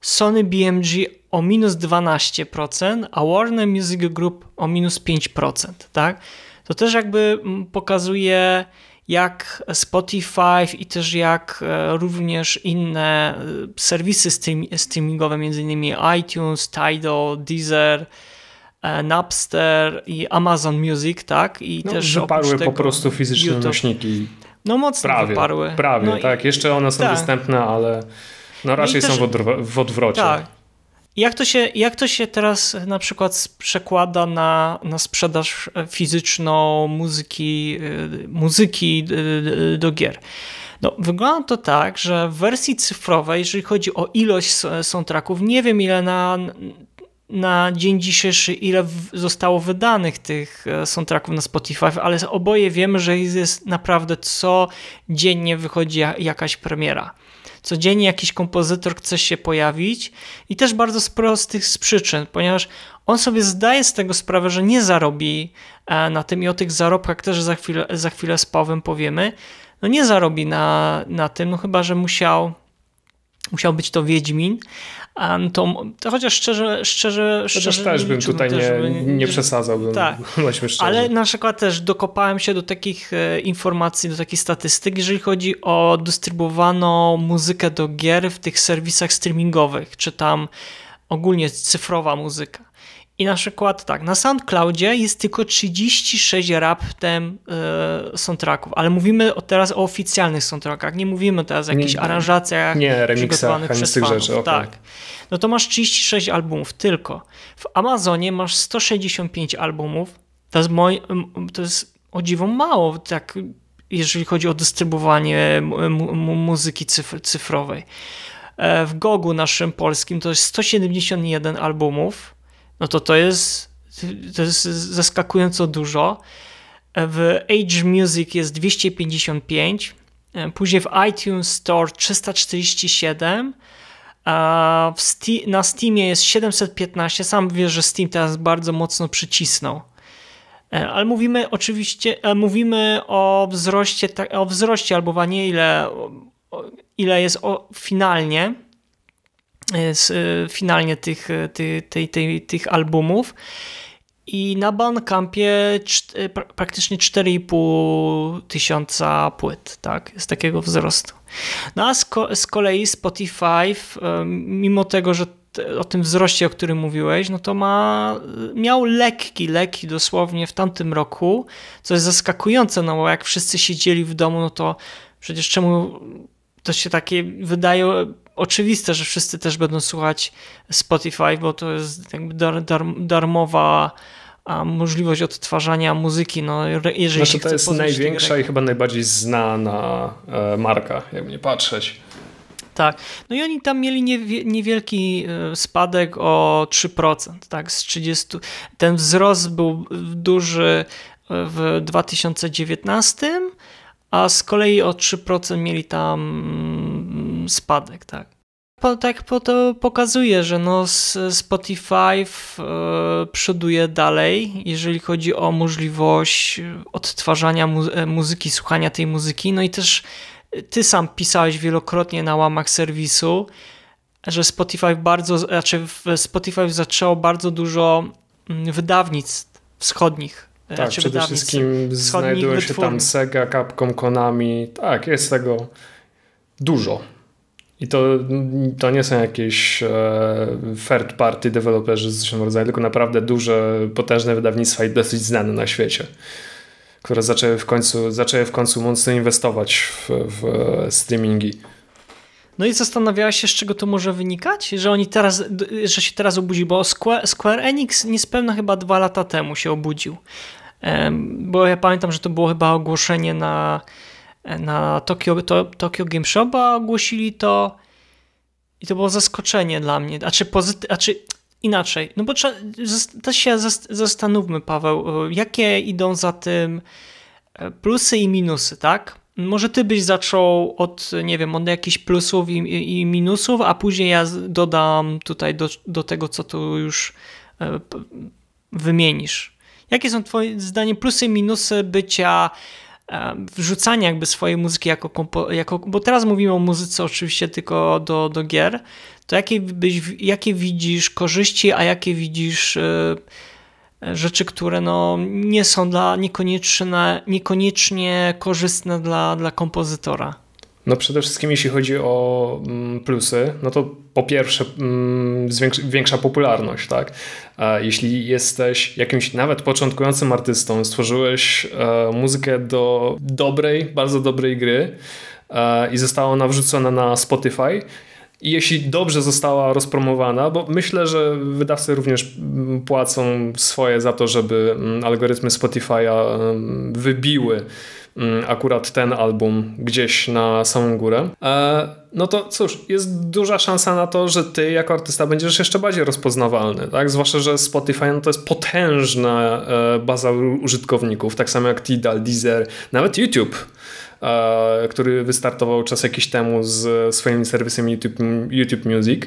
Sony BMG o minus 12%, a Warner Music Group o minus 5%. Tak? to też jakby mm, pokazuje, jak Spotify i też jak e, również inne e, serwisy streamingowe, między innymi iTunes, Tidal, Deezer, e, Napster i Amazon Music, tak? I no, też wyparły po prostu fizyczne YouTube. nośniki. No mocno prawie, wyparły. Prawie, no tak. I, Jeszcze one są tak. dostępne, ale no raczej no też, są w, odwro w odwrocie. Tak. Jak to się, jak to się teraz na przykład przekłada na, na sprzedaż e, fizyczną muzyki, e, muzyki e, do gier? No, wygląda to tak, że w wersji cyfrowej, jeżeli chodzi o ilość soundtracków, nie wiem ile na, na dzień dzisiejszy, ile zostało wydanych tych soundtracków na Spotify, ale oboje wiemy, że jest naprawdę co dziennie wychodzi jakaś premiera. Codziennie jakiś kompozytor chce się pojawić i też bardzo z prostych z przyczyn, ponieważ on sobie zdaje z tego sprawę, że nie zarobi e, na tym i o tych zarobkach też za chwilę, za chwilę z Pawłem powiemy. No nie zarobi na, na tym, no chyba, że musiał musiał być to Wiedźmin, to, to chociaż szczerze, szczerze, szczerze chociaż też bym tutaj też, nie, nie, nie przesadzał, tak. ale na przykład też dokopałem się do takich e, informacji, do takich statystyk, jeżeli chodzi o dystrybuowaną muzykę do gier w tych serwisach streamingowych, czy tam ogólnie cyfrowa muzyka. I na przykład tak, na SoundCloudzie jest tylko 36 raptem y, soundtracków, ale mówimy teraz o oficjalnych soundtrackach, nie mówimy teraz o jakichś nie, aranżacjach nie, przygotowanych przez tych fanów. Rzeczy, tak. No to masz 36 albumów tylko. W Amazonie masz 165 albumów. To jest, moj, to jest o dziwo mało, tak, jeżeli chodzi o dystrybuowanie mu mu muzyki cyfrowej. E, w Gogu naszym polskim to jest 171 albumów no to to jest, to jest zaskakująco dużo. W Age Music jest 255, e, później w iTunes Store 347, Steam, na Steamie jest 715. Sam wiesz, że Steam teraz bardzo mocno przycisnął. E, ale mówimy oczywiście, e, mówimy o wzroście, o wzroście albo nie ile, ile jest finalnie z, e, e, finalnie tych, e, ty, tej, tych albumów. I na Bandcampie praktycznie 4,5 tysiąca płyt, tak, z takiego wzrostu. No a z, ko z kolei Spotify, mimo tego, że o tym wzroście, o którym mówiłeś, no to ma, miał lekki, lekki dosłownie w tamtym roku, co jest zaskakujące, no bo jak wszyscy siedzieli w domu, no to przecież czemu to się takie wydaje oczywiste, że wszyscy też będą słuchać Spotify, bo to jest jakby dar, dar, darmowa możliwość odtwarzania muzyki. No, jeżeli znaczy, to jest największa i chyba najbardziej znana e, marka, jakby nie patrzeć. Tak. No i oni tam mieli niewielki e, spadek o 3%, tak, z 30. Ten wzrost był duży e, w 2019, a z kolei o 3% mieli tam spadek, tak. Po, tak po to pokazuje, że no Spotify e, przoduje dalej, jeżeli chodzi o możliwość odtwarzania mu- e, muzyki, słuchania tej muzyki. No i też e, ty sam pisałeś wielokrotnie na łamach serwisu, że Spotify bardzo, znaczy Spotify zaczęło bardzo dużo mm, wydawnictw wschodnich. E, tak, przede wszystkim znajduje się wytwórni. tam Sega, Capcom, Konami. Tak, jest tego dużo. I to, to nie są jakieś e, third party deweloperzy z różnego rodzaju, tylko naprawdę duże, potężne wydawnictwa i dosyć znane na świecie, które zaczęły w końcu, zaczęły w końcu mocno inwestować w, w streamingi. No i zastanawiałaś się, z czego to może wynikać? Że oni teraz, że się teraz obudzi, bo Square, Square Enix niespełna chyba dwa lata temu się obudził. Bo ja pamiętam, że to było chyba ogłoszenie na na Tokyo, to, Tokyo Game Showa ogłosili to i to było zaskoczenie dla mnie. A czy, pozyty- a czy inaczej? No bo trzeba, też się zastanówmy, Paweł, jakie idą za tym e, plusy i minusy, tak? Może ty byś zaczął od, nie wiem, od jakichś plusów i, i minusów, a później ja dodam tutaj do, do tego, co tu już e, wymienisz. Jakie są twoje zdanie, plusy i minusy bycia wrzucania jakby swojej muzyki jako, jako bo teraz mówimy o muzyce oczywiście tylko do, do gier, to jakie, byś, jakie widzisz korzyści, a jakie widzisz y, rzeczy, które no, nie są dla, niekoniecznie niekoniecznie korzystne dla, dla kompozytora? No przede wszystkim jeśli chodzi o mm, plusy, no to po pierwsze mm, większa popularność, tak? E, jeśli jesteś jakimś nawet początkującym artystą, stworzyłeś e, muzykę do dobrej, bardzo dobrej gry e, i została ona wrzucona na Spotify, i jeśli dobrze została rozpromowana, bo myślę, że wydawcy również mm, płacą swoje za to, żeby algorytmy Spotify'a wybiły Mm, akurat ten album gdzieś na samą górę, e, no to cóż, jest duża szansa na to, że ty jako artysta będziesz jeszcze bardziej rozpoznawalny, tak? Zwłaszcza, że Spotify no to jest potężna e, baza użytkowników, tak samo jak Tidal, Deezer, nawet YouTube E, który wystartował czas jakiś temu z swoim serwisem YouTube, YouTube Music.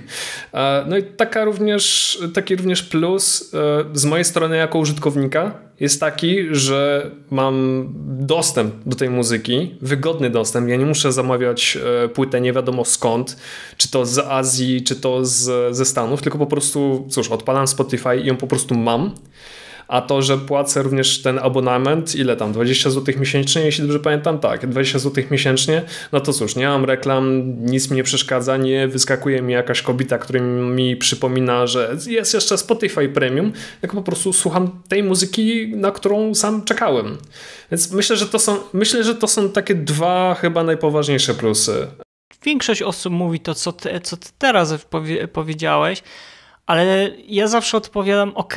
E, no i taka również, taki również plus e, z mojej strony jako użytkownika jest taki, że mam dostęp do tej muzyki, wygodny dostęp. Ja nie muszę zamawiać płytę nie wiadomo skąd, czy to z Azji, czy to z, ze Stanów, tylko po prostu, cóż, odpalam Spotify i ją po prostu mam a to, że płacę również ten abonament, ile tam, 20 zł miesięcznie, jeśli dobrze pamiętam, tak, 20 zł miesięcznie, no to cóż, nie mam reklam, nic mi nie przeszkadza, nie wyskakuje mi jakaś kobieta, która mi przypomina, że jest jeszcze Spotify Premium, Jak po prostu słucham tej muzyki, na którą sam czekałem. Więc myślę, że to są, myślę, że to są takie dwa chyba najpoważniejsze plusy. Większość osób mówi to, co ty, co ty teraz powie powiedziałeś, ale ja zawsze odpowiadam, ok,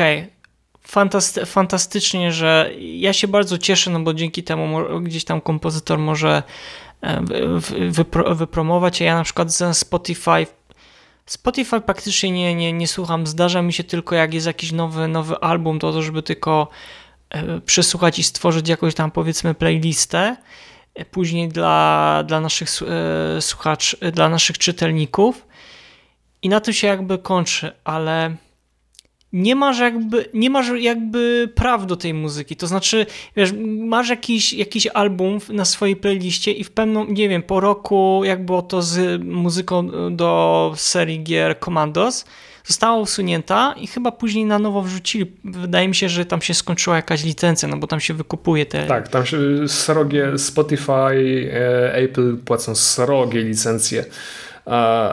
fantasty fantastycznie, że ja się bardzo cieszę, no bo dzięki temu gdzieś tam kompozytor może e, wypromować, a ja na przykład ze Spotify Spotify praktycznie nie, nie, nie słucham, zdarza mi się tylko jak jest jakiś nowy, nowy album, to, to żeby tylko e, przesłuchać i stworzyć jakąś tam powiedzmy playlistę e, później dla, dla naszych słuchaczy, dla naszych czytelników i na tym się jakby kończy, ale nie masz jakby, nie masz jakby praw do tej muzyki. To znaczy, wiesz, masz jakiś, jakiś album na swojej playliście i w pewną, nie wiem, po roku, jak było to z muzyką do serii gier Commandos, została usunięta i chyba później na nowo wrzucili. Wydaje mi się, że tam się skończyła jakaś licencja, no bo tam się wykupuje te. Tak, tam się srogie Spotify, e, Apple płacą srogie licencje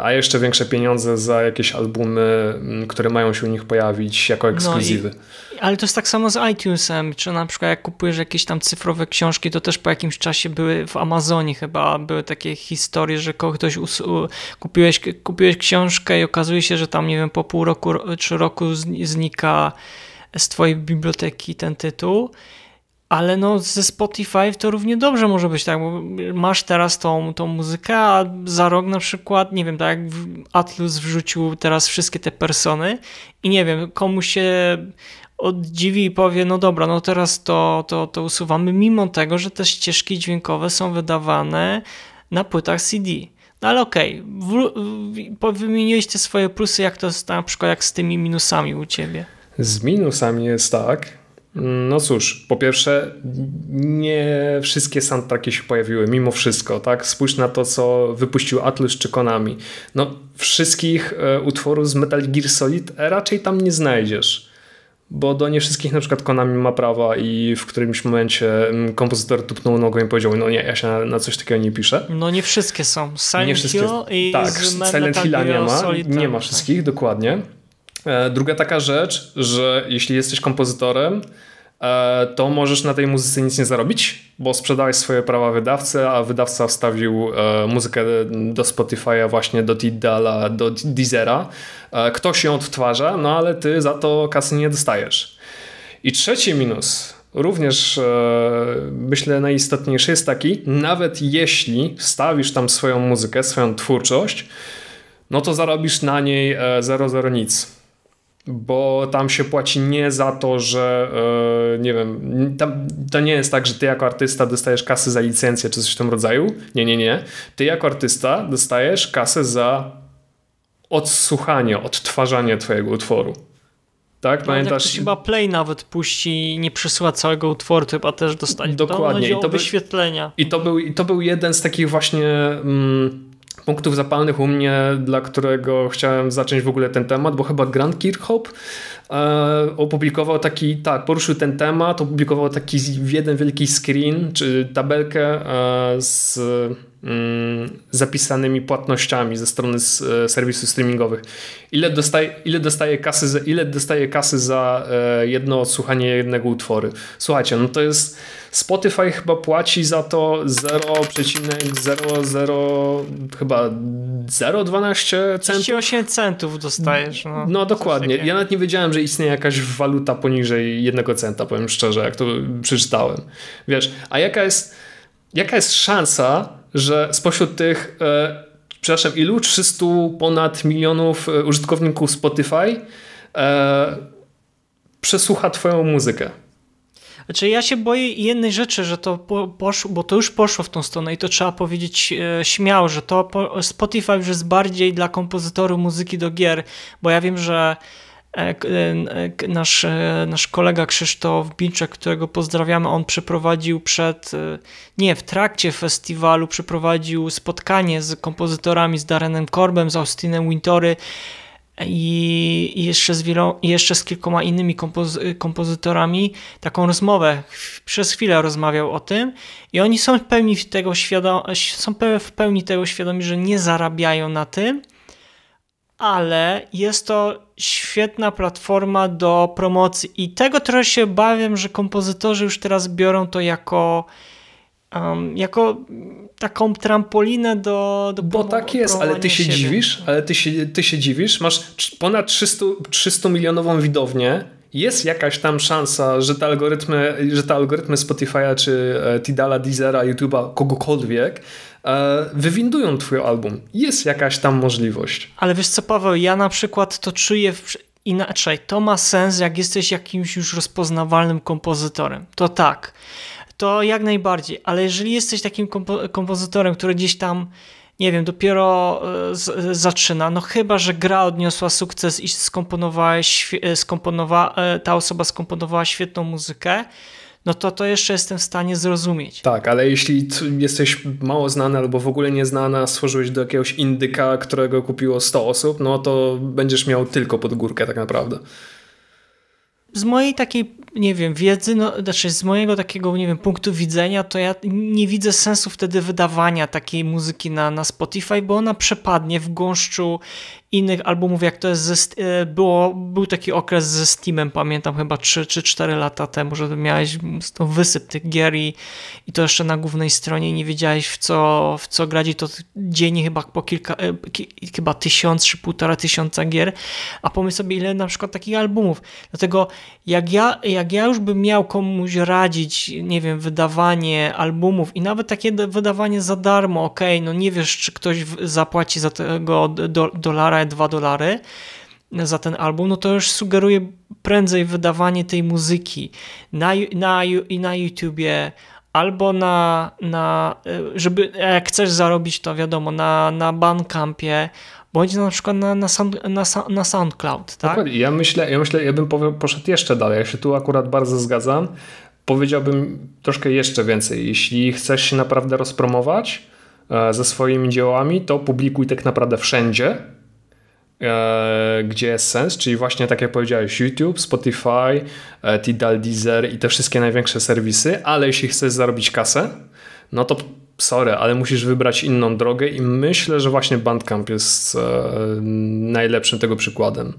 a jeszcze większe pieniądze za jakieś albumy, mm, które mają się u nich pojawić jako ekskluzywy. No i, ale to jest tak samo z iTunesem, czy na przykład jak kupujesz jakieś tam cyfrowe książki, to też po jakimś czasie były w Amazonie chyba, były takie historie, że ktoś kupiłeś, kupiłeś książkę i okazuje się, że tam nie wiem, po pół roku czy roku znika z twojej biblioteki ten tytuł ale no ze Spotify to równie dobrze może być tak, bo masz teraz tą, tą muzykę, a za rok na przykład, nie wiem, tak jak Atlus wrzucił teraz wszystkie te persony i nie wiem, komuś się oddziwi i powie, no dobra, no teraz to, to, to usuwamy, mimo tego, że te ścieżki dźwiękowe są wydawane na płytach CD. No ale okej, okay, wymieniłeś te swoje plusy, jak to jest na przykład jak z tymi minusami u ciebie? Z minusami jest tak, no cóż, po pierwsze, nie wszystkie soundtracki się pojawiły, mimo wszystko, tak? Spójrz na to, co wypuścił Atlus czy Konami. No, wszystkich e, utworów z Metal Gear Solid raczej tam nie znajdziesz, bo do nie wszystkich na przykład Konami ma prawa i w którymś momencie mm, kompozytor tupnął nogą i powiedział, no nie, ja się na, coś takiego nie piszę. No nie wszystkie są. Silent nie wszystkie, Hill i tak, z Silent Metal Hilla nie ma, Solid nie ma wszystkich, dokładnie. E, druga taka rzecz, że jeśli jesteś kompozytorem, e, to możesz na tej muzyce nic nie zarobić, bo sprzedałeś swoje prawa wydawcy, a wydawca wstawił e, muzykę do Spotify'a właśnie do Tidala, do Deezera. Ktoś ją odtwarza, no ale ty za to kasy nie dostajesz. I trzeci minus, również myślę najistotniejszy jest taki, nawet jeśli wstawisz tam swoją muzykę, swoją twórczość, no to zarobisz na niej 00 nic bo tam się płaci nie za to, że e, nie wiem, tam, to nie jest tak, że ty jako artysta dostajesz kasy za licencję czy coś w tym rodzaju. Nie, nie, nie. Ty jako artysta dostajesz kasę za odsłuchanie, odtwarzanie twojego utworu. Tak, no, pamiętasz? Jak chyba Play nawet puści, nie przesyła całego utworu, chyba też dostanie. Dokładnie. I to wyświetlenia. By, I to, był, I to był jeden z takich właśnie... Mm, punktów zapalnych u mnie, dla którego chciałem zacząć w ogóle ten temat, bo chyba Grant Kirchhoff e, opublikował taki, tak, poruszył ten temat, opublikował taki jeden wielki screen, czy tabelkę e, z Mm, zapisanymi płatnościami ze strony e, serwisów streamingowych. Ile dostaje, ile dostaje, kasy, za, ile dostaje kasy za e, jedno odsłuchanie jednego utworu? Słuchajcie, no to jest Spotify chyba płaci za to 0,00 chyba 0,12 centów. 38 centów dostajesz. No, no dokładnie. Ja nawet nie wiedziałem, że istnieje jakaś waluta poniżej jednego centa, powiem szczerze, jak to przeczytałem. Wiesz, a jaka jest jaka jest szansa, że spośród tych, e, przepraszam, ilu? 300 ponad milionów e, użytkowników Spotify e, przesłucha Twoją muzykę? Znaczy ja się boję jednej rzeczy, że to poszło, bo to już poszło w tą stronę i to trzeba powiedzieć e, śmiało, że to Spotify już jest bardziej dla kompozytorów muzyki do gier, bo ja wiem, że E, e, e, nasz, nasz kolega Krzysztof Binczek, którego pozdrawiamy, on przeprowadził przed, nie, w trakcie festiwalu przeprowadził spotkanie z kompozytorami, z Darrenem Korbem, z Austinem Wintory i jeszcze z, wielo, jeszcze z kilkoma innymi kompoz, kompozytorami taką rozmowę, przez chwilę rozmawiał o tym i oni są w pełni tego, świado są w pełni tego świadomi, że nie zarabiają na tym, ale jest to świetna platforma do promocji i tego trochę się bawię, że kompozytorzy już teraz biorą to jako um, jako taką trampolinę do, do Bo tak jest, ale ty się siebie. dziwisz, ale ty się, ty się dziwisz, masz ponad 300, 300 milionową widownię, jest jakaś tam szansa, że te algorytmy, że te algorytmy Spotify'a czy e, Tidala, Deezera, YouTube'a, kogokolwiek E, wywindują twój album. Jest jakaś tam możliwość. Ale wiesz co, Paweł, ja na przykład to czuję w... inaczej. To ma sens, jak jesteś jakimś już rozpoznawalnym kompozytorem. To tak. To jak najbardziej. Ale jeżeli jesteś takim kompo kompozytorem, który gdzieś tam nie wiem, dopiero e, z, e, zaczyna. No chyba, że gra odniosła sukces i skomponowała, ta osoba skomponowała świetną muzykę, no to to jeszcze jestem w stanie zrozumieć. Tak, ale jeśli jesteś mało znany albo w ogóle nieznana, stworzyłeś do jakiegoś indyka, którego kupiło 100 osób, no to będziesz miał tylko pod górkę tak naprawdę. Z mojej takiej, nie wiem, wiedzy, no, znaczy z mojego takiego, nie wiem, punktu widzenia, to ja nie widzę sensu wtedy wydawania takiej muzyki na, na Spotify, bo ona przepadnie w gąszczu innych albumów, jak to jest ze, e, było, był taki okres ze Steamem, pamiętam chyba 3 czy 4 lata temu, że miałeś tą wysyp tych gier i, i to jeszcze na głównej stronie i nie wiedziałeś w co, w co grać i to dzień chyba po kilka, e, chyba tysiąc czy półtora tysiąca gier, a pomyśl sobie ile na przykład takich albumów, dlatego jak ja, jak ja już bym miał komuś radzić, nie wiem, wydawanie albumów i nawet takie wydawanie za darmo, ok, no nie wiesz czy ktoś zapłaci za tego do, dolara dwa 2 dolary za ten album, no to już sugeruje prędzej wydawanie tej muzyki na, na, na YouTubie albo na, na, e, żeby, jak chcesz zarobić, to wiadomo, na, na Bandcampie, bądź na przykład na, na, sound, na, na SoundCloud, tak? Ja myślę, ja myślę, ja bym poszedł jeszcze dalej. Ja się tu akurat bardzo zgadzam. Powiedziałbym troszkę jeszcze więcej. Jeśli chcesz się naprawdę rozpromować e, ze swoimi dziełami, to publikuj tak naprawdę wszędzie, E, gdzie jest sens, czyli właśnie tak jak powiedziałeś, YouTube, Spotify, e, Tidal, Deezer i te wszystkie największe serwisy, ale jeśli chcesz zarobić kasę, no to sorry, ale musisz wybrać inną drogę i myślę, że właśnie Bandcamp jest e, najlepszym tego przykładem.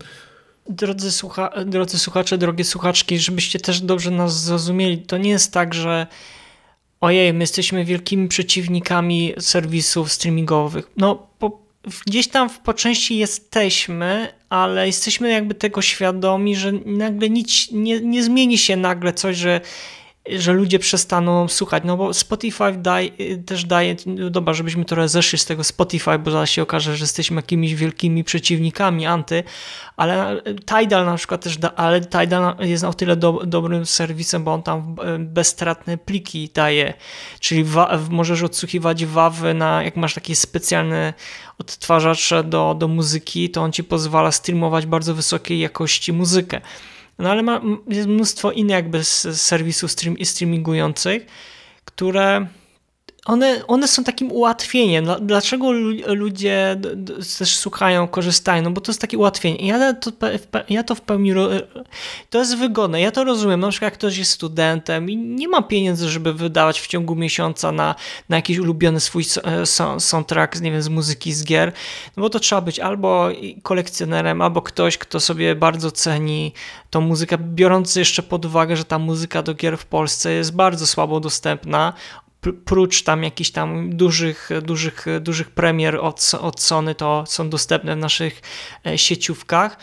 Drodzy, słucha drodzy słuchacze, drogie słuchaczki, żebyście też dobrze nas zrozumieli, to nie jest tak, że ojej, my jesteśmy wielkimi przeciwnikami serwisów streamingowych. No, po gdzieś tam po części jesteśmy, ale jesteśmy jakby tego świadomi, że nagle nic nie, nie zmieni się nagle coś, że że ludzie przestaną słuchać, no bo Spotify daj, też daje, dobra, żebyśmy trochę zeszli z tego Spotify, bo zaraz się okaże, że jesteśmy jakimiś wielkimi przeciwnikami anty, ale Tidal na przykład też da, ale Tidal jest o tyle do, dobrym serwisem, bo on tam bezstratne pliki daje, czyli wa, możesz odsłuchiwać wawy na, jak masz taki specjalny odtwarzacz do, do muzyki, to on ci pozwala streamować bardzo wysokiej jakości muzykę. No ale ma, jest mnóstwo innych jakby serwisów stream, streamingujących, które one, one są takim ułatwieniem. Dlaczego ludzie też słuchają, korzystają? No bo to jest takie ułatwienie. Ja to, ja to w pełni. To jest wygodne. Ja to rozumiem. Na przykład, jak ktoś jest studentem i nie ma pieniędzy, żeby wydawać w ciągu miesiąca na, na jakiś ulubiony swój e, soundtrack, nie wiem, z muzyki, z gier, no bo to trzeba być albo kolekcjonerem, albo ktoś, kto sobie bardzo ceni tą muzykę, biorąc jeszcze pod uwagę, że ta muzyka do gier w Polsce jest bardzo słabo dostępna prócz tam jakichś tam dużych, dużych, dużych premier od, od Sony, to są dostępne w naszych e, sieciówkach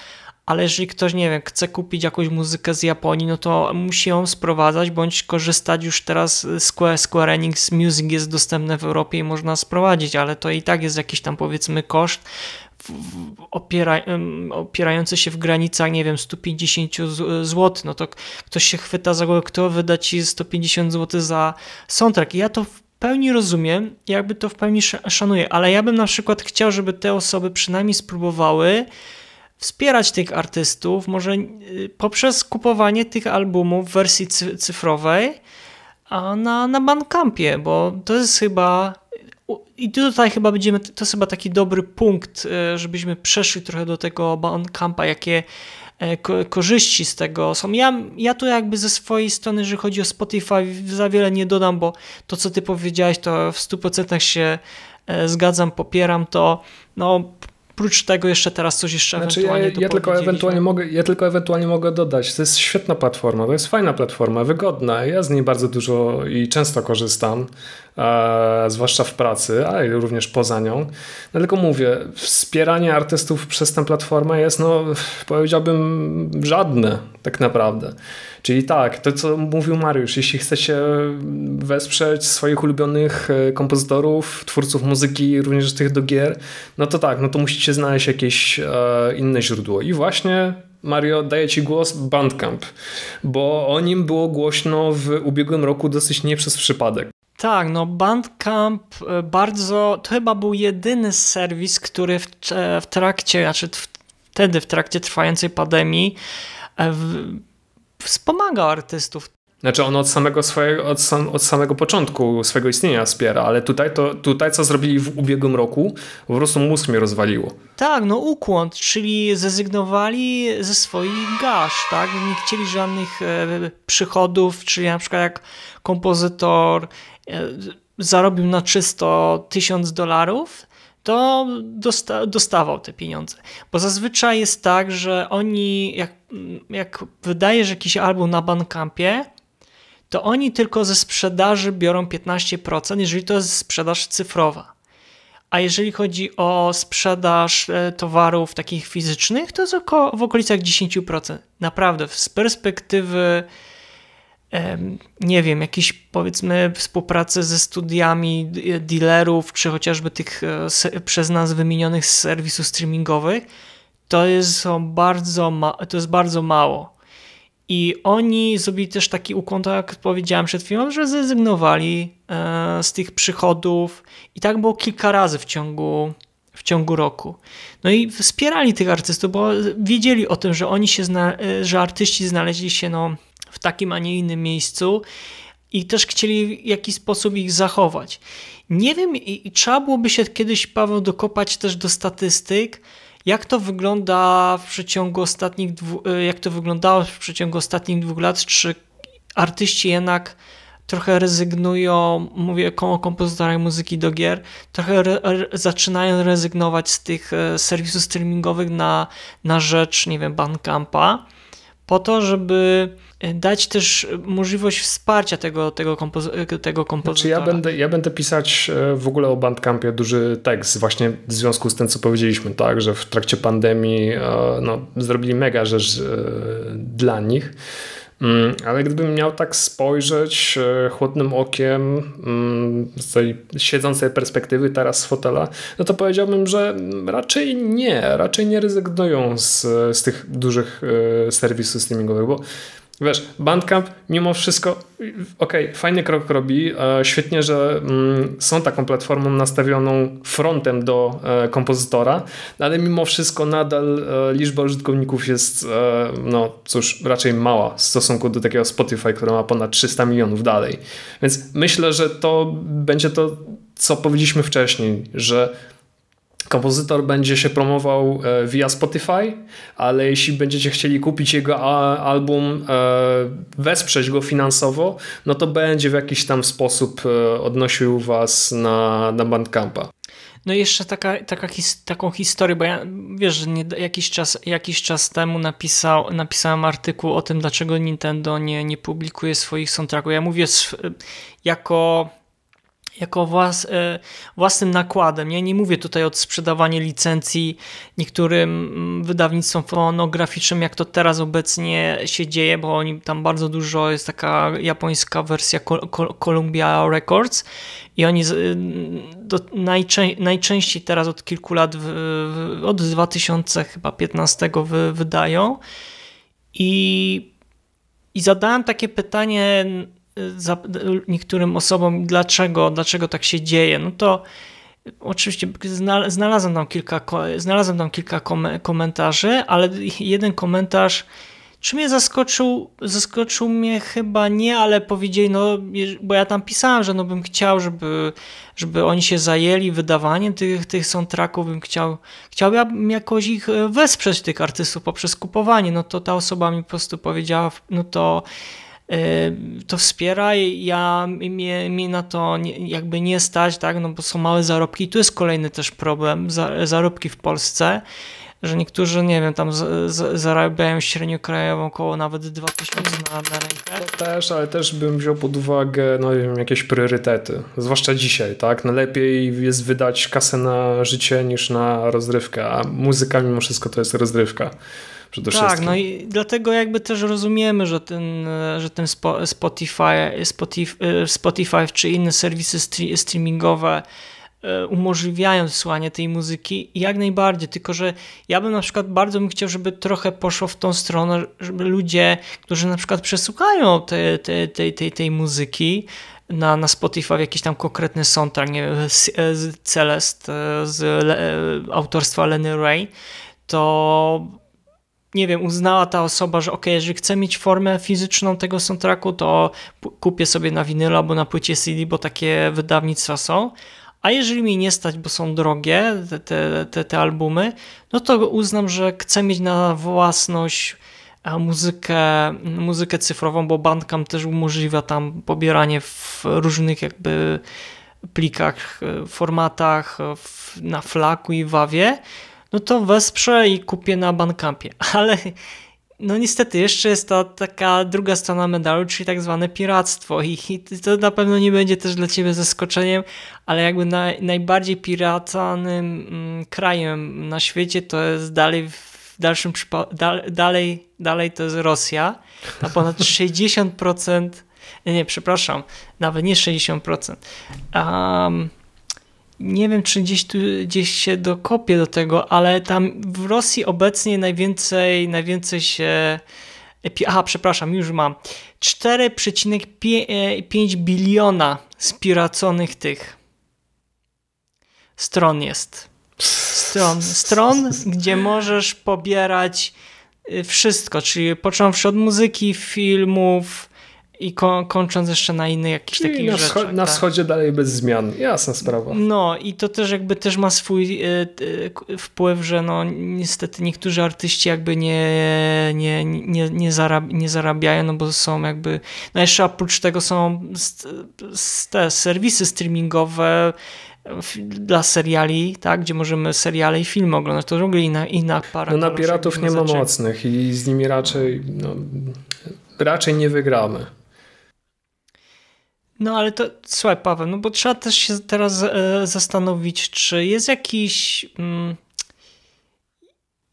ale jeżeli ktoś, nie wiem, chce kupić jakąś muzykę z Japonii, no to musi ją sprowadzać, bądź korzystać już teraz Square, Square Enix Music jest dostępne w Europie i można sprowadzić, ale to i tak jest jakiś tam powiedzmy koszt, opiera, opierające się w granicach, nie wiem, 150 zł, no to ktoś się chwyta za głowę, kto wyda ci 150 zł za soundtrack. I ja to w pełni rozumiem, jakby to w pełni szanuję, ale ja bym na przykład chciał, żeby te osoby przynajmniej spróbowały wspierać tych artystów, może y, poprzez kupowanie tych albumów w wersji cyfrowej, a na, na Bandcampie, bo to jest chyba i tutaj chyba będziemy, to jest chyba taki dobry punkt, e, żebyśmy przeszli trochę do tego Bandcampa, jakie e, korzyści z tego są. Ja, ja tu jakby ze swojej strony, jeżeli chodzi o Spotify, za wiele nie dodam, bo to, co ty powiedziałeś, to w 100% się e, zgadzam, popieram to. No, Oprócz tego jeszcze teraz coś jeszcze znaczy, ewentualnie ja, ja tylko ewentualnie mogę, Ja tylko ewentualnie mogę dodać, to jest świetna platforma, to jest fajna platforma, wygodna. Ja z niej bardzo dużo i często korzystam zwłaszcza w pracy, ale również poza nią. No tylko mówię, wspieranie artystów przez tę platformę jest, no powiedziałbym, żadne tak naprawdę. Czyli tak, to co mówił Mariusz, jeśli chcecie wesprzeć swoich ulubionych e, kompozytorów, twórców muzyki, również tych do gier, no to tak, no to musicie znaleźć jakieś e, inne źródło. I właśnie Mario, daję Ci głos Bandcamp, bo o nim było głośno w ubiegłym roku dosyć nie przez przypadek. Tak, no Bandcamp e, bardzo, to chyba był jedyny serwis, który w, e, w trakcie, znaczy wtedy w trakcie trwającej pandemii e, w, wspomagał artystów. Znaczy on od samego, swojego, od, sam, od samego początku swojego istnienia wspiera, ale tutaj, to, tutaj co zrobili w ubiegłym roku, po prostu mózg mnie rozwaliło. Tak, no ukłon, czyli zrezygnowali ze swoich gasz, tak? Nie chcieli żadnych e, przychodów, czyli na przykład jak kompozytor E, zarobił na czysto 1000 dolarów, to dosta dostawał te pieniądze. Bo zazwyczaj jest tak, że oni, jak, jak wydajesz jakiś album na Bandcampie, to oni tylko ze sprzedaży biorą 15%, jeżeli to jest sprzedaż cyfrowa. A jeżeli chodzi o sprzedaż e, towarów takich fizycznych, to jest około, w okolicach 10%. Naprawdę, z perspektywy nie wiem, jakiejś powiedzmy współpracy ze studiami dealerów, czy chociażby tych e, przez nas wymienionych z serwisów streamingowych, to jest bardzo, to jest bardzo mało. I oni zrobili też taki ukłon, tak jak powiedziałem przed chwilą, że zrezygnowali e, z tych przychodów i tak było kilka razy w ciągu, w ciągu roku. No i wspierali tych artystów, bo wiedzieli o tym, że oni się, e, że artyści znaleźli się no, w takim, a nie innym miejscu i też chcieli w jakiś sposób ich zachować. Nie wiem, i, i trzeba byłoby się kiedyś, Paweł, dokopać też do statystyk, jak to wygląda w przeciągu ostatnich dwu, e, jak to wyglądało w przeciągu ostatnich dwóch lat, czy artyści jednak trochę rezygnują, mówię o kompozytorach muzyki do gier, trochę re, re, zaczynają rezygnować z tych e, serwisów streamingowych na, na rzecz, nie wiem, Bandcampa, po to, żeby dać też możliwość wsparcia tego, tego, kompozy- tego kompozytora. Znaczy ja, będę, ja będę pisać e, w ogóle o Bandcampie duży tekst właśnie w związku z tym, co powiedzieliśmy, tak, że w trakcie pandemii e, no, zrobili mega rzecz e, dla nich. Mm, ale gdybym miał tak spojrzeć chłodnym okiem mm, z tej siedzącej perspektywy teraz z fotela, no to powiedziałbym, że raczej nie, raczej nie rezygnują z, z tych dużych serwisów streamingowych, bo Wiesz, Bandcamp mimo wszystko, okej, okay, fajny krok robi, e, świetnie, że mm, są taką platformą nastawioną frontem do e, kompozytora, ale mimo wszystko nadal e, liczba użytkowników jest, no cóż, raczej mała w stosunku do takiego Spotify, które ma ponad 300 milionów dalej. Więc myślę, że to będzie to, co powiedzieliśmy wcześniej, że kompozytor będzie się promował e, via Spotify, ale jeśli będziecie chcieli kupić jego album, e, wesprzeć go finansowo, no to będzie w jakiś tam sposób e, odnosił was na, na Bandcampa. No i jeszcze taka, taka his, taką historię, bo ja wiesz, że nie, jakiś, czas, jakiś czas temu napisał, napisałem artykuł o tym, dlaczego Nintendo nie, nie publikuje swoich soundtracków. Ja mówię jako jako włas, e, własnym nakładem. Ja nie mówię tutaj o sprzedawaniu licencji niektórym mm, wydawnictwom fonograficznym, jak to teraz obecnie się dzieje, bo oni tam bardzo dużo jest taka japońska wersja Columbia Records i oni do, najczę, najczęściej teraz od kilku lat, w, w, od 2015 wy, wydają. I, I zadałem takie pytanie Y, y, niektórym osobom, dlaczego, dlaczego tak się dzieje, no to Oczywiście znalazłem tam kilka, znalazłem tam kilka komentarzy, ale jeden komentarz, czy mnie zaskoczył, zaskoczył mnie chyba nie, ale powiedzieli, no, bo ja tam pisałem, że no bym chciał, żeby, żeby oni się zajęli wydawaniem tych, tych soundtracków, bym chciał, chciałbym jakoś ich e, wesprzeć, tych artystów, poprzez kupowanie. No to ta osoba mi po prostu powiedziała, no to to wspiera ja, mnie, mnie na to nie, jakby nie stać, tak, no bo są małe zarobki i tu jest kolejny też problem, za, zarobki w Polsce, że niektórzy, nie wiem, tam z, z, zarabiają średnio krajową około nawet 2000 na, na rękę. To no też, ale też bym wziął pod uwagę, no wiem, jakieś priorytety, zwłaszcza dzisiaj, tak, najlepiej no lepiej jest wydać kasę na życie niż na rozrywkę, a muzyka mimo wszystko to jest rozrywka przede tak, wszystkim. Tak, no i dlatego jakby też rozumiemy, że ten, że ten Spotify, Spotify, Spotify czy inne serwisy streamingowe y, umożliwiają wysłanie tej muzyki jak najbardziej, tylko że ja bym na przykład bardzo bym chciał, żeby trochę poszło w tą stronę, żeby ludzie, którzy na przykład przesłuchają tej, tej, tej, tej, tej muzyki, na, na Spotify jakiś tam konkretny soundtrack, nie Celest z le, autorstwa Lenny Ray, to nie wiem, uznała ta osoba, że ok, jeżeli chcę mieć formę fizyczną tego soundtracku, to kupię sobie na winylu albo na płycie CD, bo takie wydawnictwa są. A jeżeli mi nie stać, bo są drogie te, te, te, te albumy, no to uznam, że chcę mieć na własność e, muzykę, muzykę cyfrową, bo Bandcamp też umożliwia tam pobieranie w różnych jakby plikach, e, formatach, na flaku i wawie no to wesprze i kupię na Bankampie. Ale no niestety jeszcze jest ta taka druga strona medalu, czyli tak zwane piractwo I, to na pewno nie będzie też dla Ciebie zaskoczeniem, ale jakby na, najbardziej piratanym mm, krajem na świecie to jest dalej w dalszym przypadku, dalej, dalej to jest Rosja, na ponad 60%, nie, przepraszam, nawet nie 60%, um, nie wiem, czy gdzieś, tu, gdzieś się dokopię do tego, ale tam w Rosji obecnie najwięcej, najwięcej się. Aha, przepraszam, już mam. 4,5 biliona spiraconych tych stron jest. Stron, stron gdzie możesz pobierać y, wszystko, czyli począwszy od muzyki, filmów, i ko kończąc jeszcze na innych jakichś takich na rzeczach. Tak? Na wschodzie dalej bez zmian, jasna sprawa. No i to też jakby też ma swój y, y, wpływ, że no niestety niektórzy artyści jakby nie, nie, nie, nie, zarab nie zarabiają, no bo są jakby, no jeszcze oprócz tego są te serwisy streamingowe, e, dla seriali, tak, gdzie możemy seriale i filmy oglądać, to w ogóle inna, inna para. No na piratów nie ma mocnych i z nimi raczej, no, raczej nie wygramy. No ale to, słuchaj Paweł, no bo trzeba też się teraz e, zastanowić, czy jest jakiś... Mm,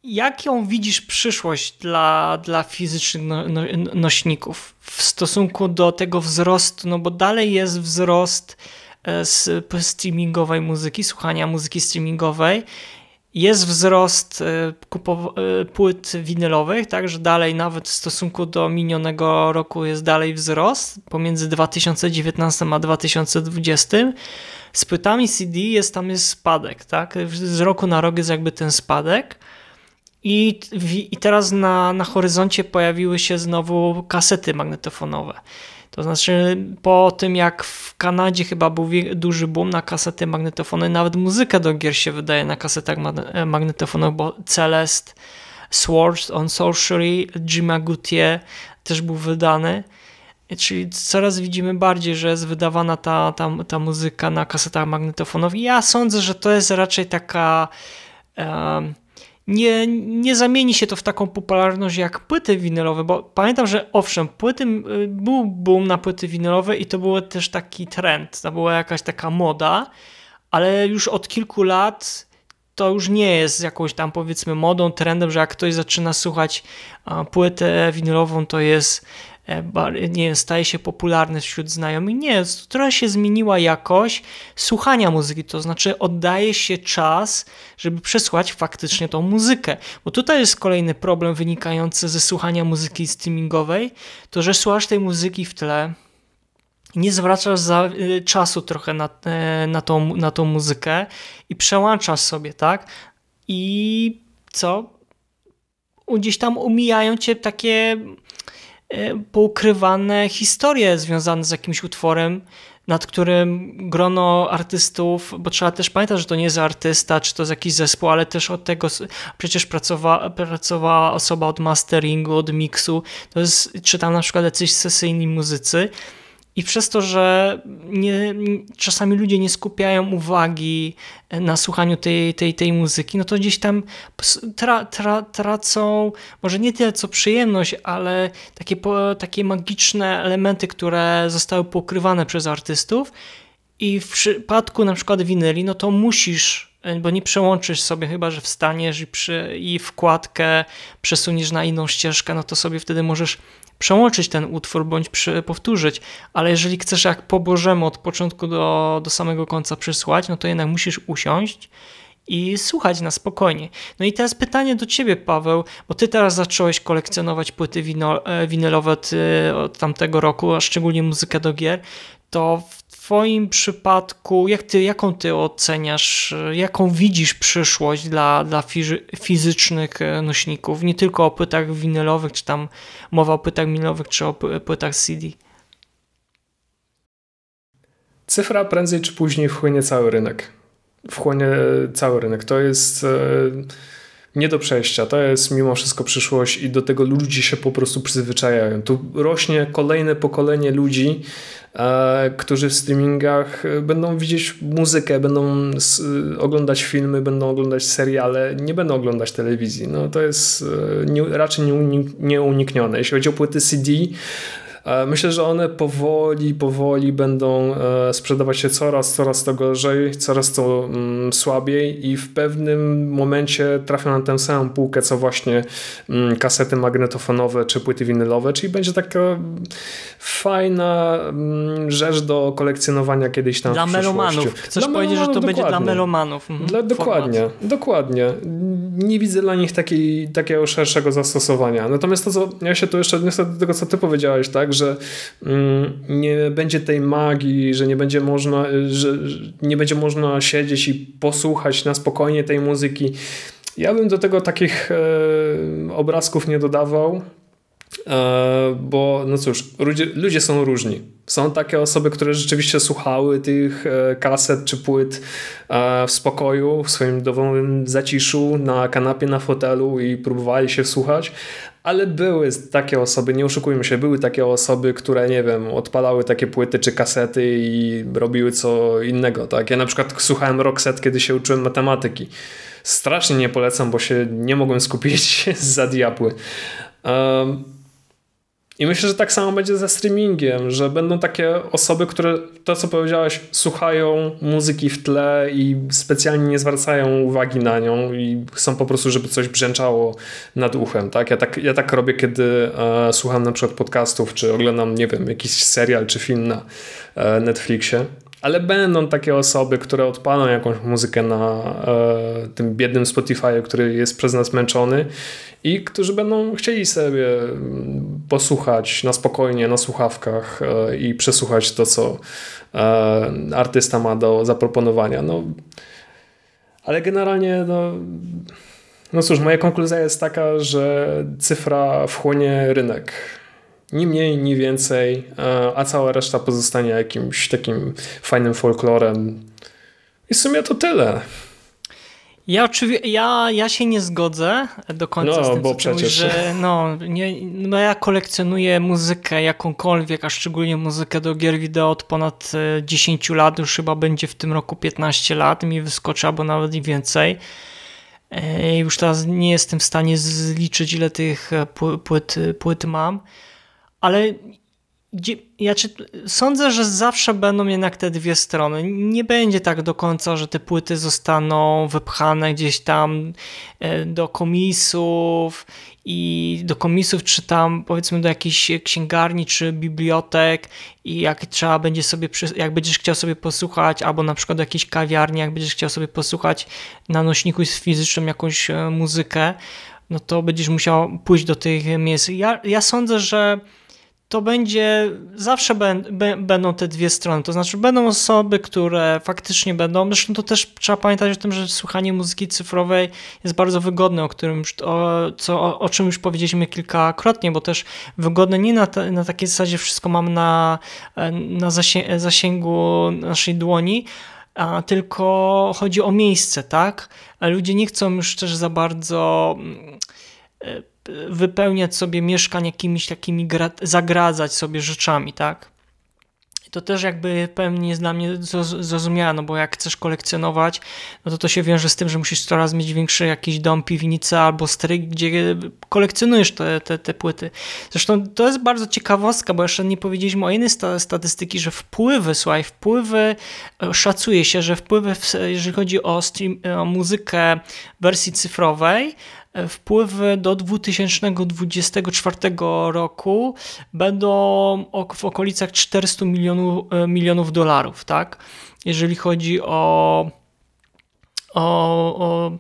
jaką widzisz przyszłość dla, dla fizycznych no, no, nośników w stosunku do tego wzrostu, no bo dalej jest wzrost e, z streamingowej muzyki, słuchania muzyki streamingowej jest wzrost y, y, płyt winylowych, także dalej nawet w stosunku do minionego roku jest dalej wzrost pomiędzy 2019 a 2020. Z płytami CD jest tam jest spadek, tak? Z roku na rok jest jakby ten spadek. I, i teraz na, na horyzoncie pojawiły się znowu kasety magnetofonowe. To znaczy, po tym jak w Kanadzie chyba był duży boom na kasety magnetofony, nawet muzykę do gier się wydaje na kasetach e, magnetofonowych, bo Celest, Swords on Sorcery, Jima Gutier też był wydany. Czyli coraz widzimy bardziej, że jest wydawana ta, ta, ta muzyka na kasetach magnetofonów. I ja sądzę, że to jest raczej taka. Um, nie, nie zamieni się to w taką popularność jak płyty winylowe, bo pamiętam, że owszem, płyty, był boom na płyty winylowe i to był też taki trend, to była jakaś taka moda, ale już od kilku lat to już nie jest jakąś tam powiedzmy modą, trendem, że jak ktoś zaczyna słuchać płytę winylową, to jest E, nie staje się popularny wśród znajomych. Nie, trochę się zmieniła jakość słuchania muzyki, to znaczy oddaje się czas, żeby przesłać faktycznie tą muzykę. Bo tutaj jest kolejny problem wynikający ze słuchania muzyki streamingowej, to że słuchasz tej muzyki w tle, nie zwracasz za, y, czasu trochę na, y, na, tą, na tą muzykę i przełączasz sobie, tak? I co? Gdzieś tam umijają cię takie Y, poukrywane historie związane z jakimś utworem, nad którym grono artystów, bo trzeba też pamiętać, że to nie jest artysta, czy to jest jakiś zespół, ale też od tego przecież pracowała osoba od masteringu, od miksu, to jest, czy tam na przykład jacyś sesyjni muzycy, i przez to, że nie, czasami ludzie nie skupiają uwagi na słuchaniu tej, tej, tej muzyki, no to gdzieś tam tra, tra, tracą może nie tyle co przyjemność, ale takie, takie magiczne elementy, które zostały pokrywane przez artystów. I w przypadku na przykład winyli, no to musisz, bo nie przełączysz sobie, chyba że wstaniesz i, przy, i wkładkę przesuniesz na inną ścieżkę, no to sobie wtedy możesz przełączyć ten utwór bądź przy, powtórzyć, ale jeżeli chcesz jak po Bożemu od początku do, do samego końca przysłać, no to jednak musisz usiąść i słuchać na spokojnie. No i teraz pytanie do Ciebie, Paweł, bo Ty teraz zacząłeś kolekcjonować płyty e, winylowe e, od tamtego roku, a szczególnie muzykę do gier, to w Twoim przypadku, jak ty, jaką Ty oceniasz, jaką widzisz przyszłość dla, dla fizycznych e, nośników? Nie tylko o płytach winylowych, czy tam mowa o płytach winylowych, czy o płytach CD. Cyfra prędzej czy później wchłonie cały rynek. Wchłonie cały rynek. To jest. Yy nie do przejścia. To jest mimo wszystko przyszłość i do tego ludzie się po prostu przyzwyczajają. Tu rośnie kolejne pokolenie ludzi, e, którzy w streamingach e, będą widzieć muzykę, będą s, e, oglądać filmy, będą oglądać seriale, nie będą oglądać telewizji. No, to jest e, nie, raczej nieuniknione. Jeśli chodzi o płyty CD, E, myślę, że one powoli, powoli będą e, sprzedawać się coraz, coraz to gorzej, coraz to mm, słabiej i w pewnym momencie trafią na tę samą półkę, co właśnie mm, kasety magnetofonowe czy płyty winylowe, czyli będzie taka mm, fajna rzecz do kolekcjonowania kiedyś tam Dla w melomanów. Chcesz dla powiedzieć, melomanów, że to dokładnie. będzie dla melomanów. Mhm. dla, dokładnie, dokładnie. Nie widzę dla nich takiej, takiego szerszego zastosowania. Natomiast to, co ja się tu jeszcze odniosę do tego, co ty powiedziałeś, tak, że mm, nie będzie tej magii, że nie będzie można, że nie będzie można siedzieć i posłuchać na spokojnie tej muzyki. Ja bym do tego takich e, obrazków nie dodawał. E, bo no cóż, ludzie, ludzie są różni. Są takie osoby, które rzeczywiście słuchały tych e, kaset czy płyt e, w spokoju, w swoim domowym zaciszu, na kanapie, na fotelu i próbowali się wsłuchać, ale były takie osoby, nie oszukujmy się, były takie osoby, które, nie wiem, odpalały takie płyty czy kasety i robiły co innego, tak? Ja na przykład słuchałem Rockset, kiedy się uczyłem matematyki. Strasznie nie polecam, bo się nie mogłem skupić za diabły. Um, i myślę, że tak samo będzie ze streamingiem, że będą takie osoby, które to, co powiedziałeś, słuchają muzyki w tle i specjalnie nie zwracają uwagi na nią i chcą po prostu, żeby coś brzęczało nad uchem. Tak? Ja, tak, ja tak robię, kiedy e, słucham na przykład podcastów, czy oglądam, nie wiem, jakiś serial czy film na e, Netflixie ale będą takie osoby, które odpalą jakąś muzykę na e, tym biednym Spotify, który jest przez nas męczony i którzy będą chcieli sobie posłuchać na spokojnie, na słuchawkach e, i przesłuchać to, co e, artysta ma do zaproponowania. No, ale generalnie, no, no cóż, moja konkluzja jest taka, że cyfra wchłonie rynek. Ni mniej, ni więcej, e, a cała reszta pozostanie jakimś takim fajnym folklorem. I w sumie to tyle. Ja, oczywiście, ja, ja się nie zgodzę do końca no, z tym, bo przecież. Mówisz, że no, nie, no ja kolekcjonuję muzykę jakąkolwiek, a szczególnie muzykę do gier wideo od ponad 10 e, lat, już chyba będzie w tym roku 15 lat, mi wyskoczy albo nawet i więcej. E, już teraz nie jestem w stanie zliczyć ile tych płyt, płyt mam ale ja czy, sądzę, że zawsze będą jednak te dwie strony. Nie będzie tak do końca, że te płyty zostaną wypchane gdzieś tam e, do komisów i do komisów, czy tam powiedzmy do jakiejś księgarni, czy bibliotek i jak trzeba będzie sobie, jak będziesz chciał sobie posłuchać, albo na przykład do jakiejś kawiarni, jak będziesz chciał sobie posłuchać na nośniku z fizycznym jakąś e, muzykę, no to będziesz musiał pójść do tych miejsc. Ja, ja sądzę, że to będzie, zawsze będą te dwie strony. To znaczy, będą osoby, które faktycznie będą. Zresztą to też trzeba pamiętać o tym, że słuchanie muzyki cyfrowej jest bardzo wygodne, o, którym o, co, o, o czym już powiedzieliśmy kilkakrotnie, bo też wygodne nie na, ta, na takiej zasadzie, wszystko mam na, na zasię, zasięgu naszej dłoni. A tylko chodzi o miejsce, tak? A ludzie nie chcą już też za bardzo mm, e, wypełniać sobie mieszkań jakimiś takimi, zagradzać sobie rzeczami, tak? to też jakby pewnie jest dla mnie zrozumiałe, no bo jak chcesz kolekcjonować, no to to się wiąże z tym, że musisz coraz mieć większy jakiś dom, piwnica albo stryk, gdzie kolekcjonujesz te, te, te płyty. Zresztą to jest bardzo ciekawostka, bo jeszcze nie powiedzieliśmy o innej statystyki, że wpływy, słuchaj, wpływy, e, szacuje się, że wpływy, jeżeli chodzi o, stream, e, o muzykę wersji cyfrowej, E, wpływy do 2024 roku będą w okolicach 400 milionów, e, milionów dolarów, tak? Jeżeli chodzi o, o, o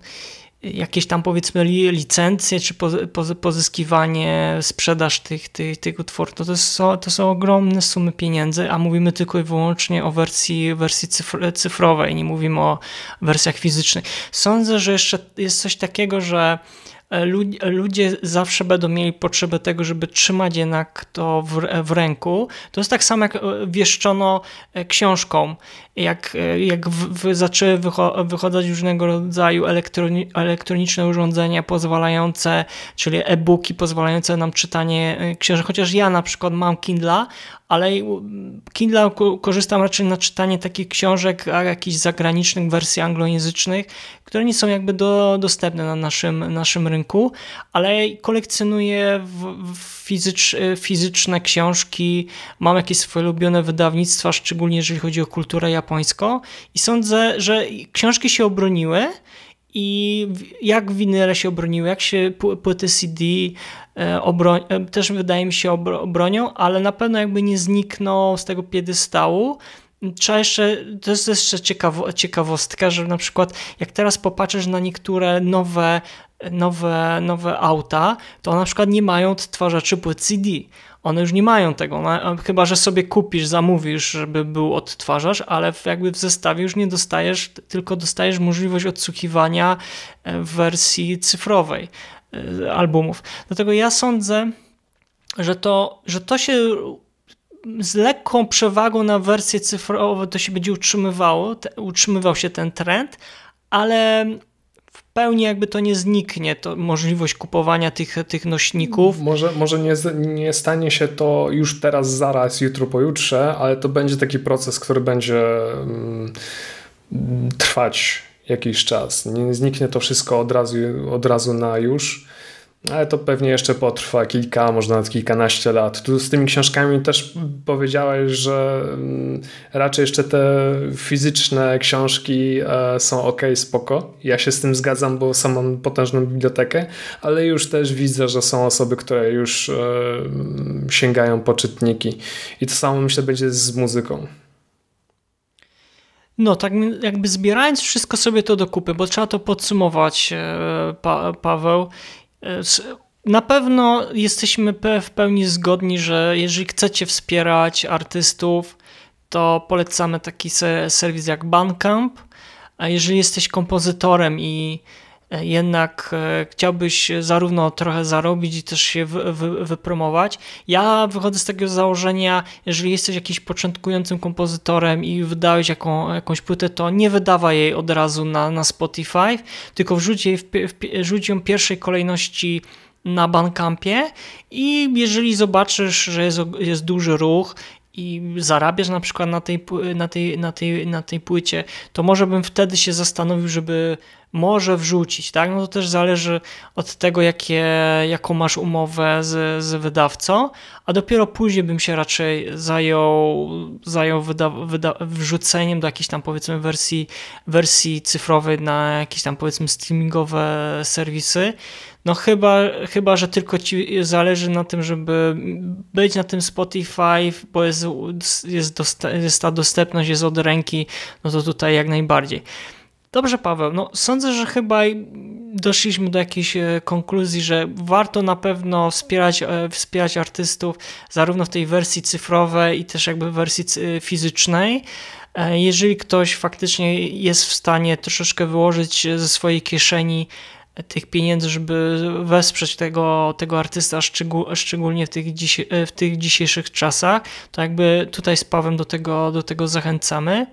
jakieś tam powiedzmy licencje, czy pozyskiwanie, sprzedaż tych, tych, tych utworów, no to, to, są, to są ogromne sumy pieniędzy, a mówimy tylko i wyłącznie o wersji, wersji cyfrowej, nie mówimy o wersjach fizycznych. Sądzę, że jeszcze jest coś takiego, że E, ludzie zawsze będą mieli potrzebę tego, żeby trzymać jednak to w, w ręku. To jest tak samo jak e, wieszczono e, książką, jak, jak w, w zaczęły wycho wychodzać różnego rodzaju elektroni elektroniczne urządzenia pozwalające, czyli e-booki pozwalające nam czytanie książek, chociaż ja na przykład mam Kindla, ale mm, Kindle korzystam raczej na czytanie takich książek, a jakichś zagranicznych wersji anglojęzycznych, które nie są jakby do, dostępne na naszym, naszym rynku, ale kolekcjonuję w, w fizycz, y, fizyczne książki, mam jakieś swoje ulubione wydawnictwa, szczególnie jeżeli chodzi o kulturę japońską i sądzę, że książki się obroniły, i jak winyle się obroniły, jak się płyty CD e, e, też wydaje mi się obronią, ale na pewno jakby nie znikną z tego piedestału. Trzeba jeszcze, to jest jeszcze ciekawo, ciekawostka, że na przykład jak teraz popatrzysz na niektóre nowe, nowe, nowe auta, to na przykład nie mają odtwarzaczy płyt CD one już nie mają tego, chyba że sobie kupisz, zamówisz, żeby był odtwarzacz, ale jakby w zestawie już nie dostajesz, tylko dostajesz możliwość odsłuchiwania e, w wersji cyfrowej e, albumów. Dlatego ja sądzę, że to, że to się z lekką przewagą na wersję cyfrową to się będzie utrzymywało, te, utrzymywał się ten trend, ale Pełni jakby to nie zniknie, to możliwość kupowania tych, tych nośników. Może, może nie, nie stanie się to już teraz, zaraz, jutro, pojutrze, ale to będzie taki proces, który będzie mm, trwać jakiś czas. Nie zniknie to wszystko od razu, od razu na już ale to pewnie jeszcze potrwa kilka, może nawet kilkanaście lat. Tu z tymi książkami też powiedziałeś, że mm, raczej jeszcze te fizyczne książki e, są ok, spoko. Ja się z tym zgadzam, bo sam mam potężną bibliotekę, ale już też widzę, że są osoby, które już e, mm, sięgają po czytniki. I to samo myślę będzie z muzyką. No, tak jakby zbierając wszystko sobie to do kupy, bo trzeba to podsumować, e, pa Paweł, E, na pewno jesteśmy w pełni zgodni, że jeżeli chcecie wspierać artystów, to polecamy taki serwis jak Bandcamp. A jeżeli jesteś kompozytorem i E, jednak e, chciałbyś zarówno trochę zarobić i też się wy, wy, wypromować. Ja wychodzę z takiego założenia, jeżeli jesteś jakimś początkującym kompozytorem i wydałeś jaką, jakąś płytę, to nie wydawaj jej od razu na, na Spotify, tylko wrzuć, jej w, w, wrzuć ją w pierwszej kolejności na Bankampie i jeżeli zobaczysz, że jest, jest duży ruch i zarabiasz na przykład na tej, na, tej, na, tej, na tej płycie, to może bym wtedy się zastanowił, żeby może wrzucić, tak? No to też zależy od tego, jakie, jaką masz umowę z, z wydawcą, a dopiero później bym się raczej zajął, zajął wyda, wyda, wrzuceniem do jakiejś tam powiedzmy wersji, wersji cyfrowej na jakieś tam powiedzmy streamingowe serwisy. No chyba, chyba, że tylko ci zależy na tym, żeby być na tym Spotify, bo jest, jest, jest ta dostępność, jest od ręki, no to tutaj jak najbardziej. Dobrze, Paweł, no sądzę, że chyba doszliśmy do jakiejś e, konkluzji, że warto na pewno wspierać, e, wspierać artystów zarówno w tej wersji cyfrowej i też jakby wersji fizycznej. E, jeżeli ktoś faktycznie jest w stanie troszeczkę wyłożyć ze swojej kieszeni tych pieniędzy, żeby wesprzeć tego, tego artysta, szczególnie w tych, dziś, e, w tych dzisiejszych czasach, to jakby tutaj z Pawem do tego, do tego zachęcamy.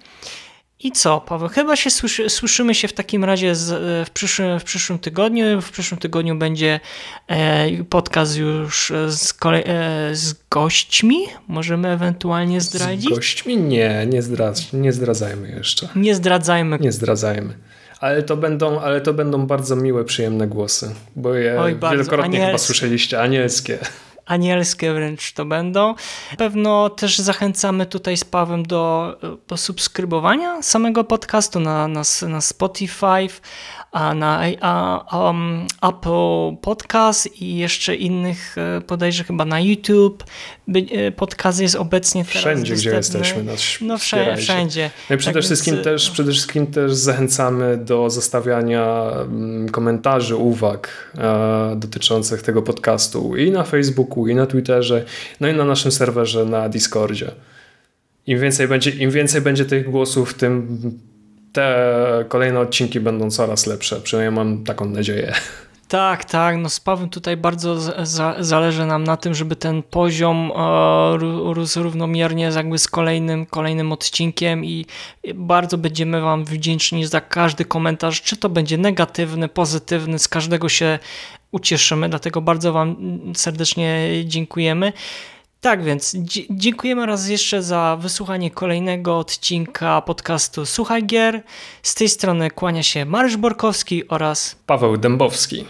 I co, Paweł? Chyba się słyszy, słyszymy się w takim razie z, w, przyszłym, w przyszłym tygodniu. W przyszłym tygodniu będzie e, podcast już z, e, z gośćmi. Możemy ewentualnie zdradzić? Z gośćmi? Nie, nie, zdradz, nie zdradzajmy jeszcze. Nie zdradzajmy. Nie zdradzajmy ale to będą, ale to będą bardzo miłe, przyjemne głosy, bo je Oj, wielokrotnie chyba słyszeliście, anielskie. Anielskie wręcz to będą. Pewno też zachęcamy tutaj z Pawem do, do e, subskrybowania samego podcastu na, na, na Spotify a na a, a, um, Apple Podcast i jeszcze innych, podejrzewam e, chyba na YouTube. E, podcast jest obecnie Wszędzie, gdzie jesteśmy. Nas no, no wszędzie. wszędzie. No przede, tak wszystkim więc... E, też, no. przede wszystkim też zachęcamy do zostawiania mm, komentarzy, uwag e, dotyczących tego podcastu i na Facebooku, i na Twitterze, no i na naszym serwerze na Discordzie. Im więcej będzie, im więcej będzie tych głosów, tym te kolejne odcinki będą coraz lepsze, przynajmniej mam taką nadzieję. Tak, tak. No z Pawłem tutaj bardzo za, zależy nam na tym, żeby ten poziom e, rósł równomiernie z jakby z kolejnym, kolejnym odcinkiem i bardzo będziemy Wam wdzięczni za każdy komentarz, czy to będzie negatywny, pozytywny, z każdego się ucieszymy, dlatego bardzo Wam serdecznie dziękujemy. Tak więc dziękujemy raz jeszcze za wysłuchanie kolejnego odcinka podcastu Słuchaj Gier. Z tej strony kłania się Mariusz Borkowski oraz Paweł Dębowski.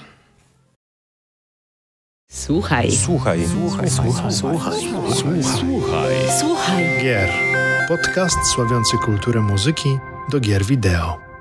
Słuchaj. Słuchaj. Słuchaj. Słuchaj. Słuchaj. Słuchaj. Słuchaj. Słuchaj. Gier. Podcast sławiący kulturę muzyki do gier wideo.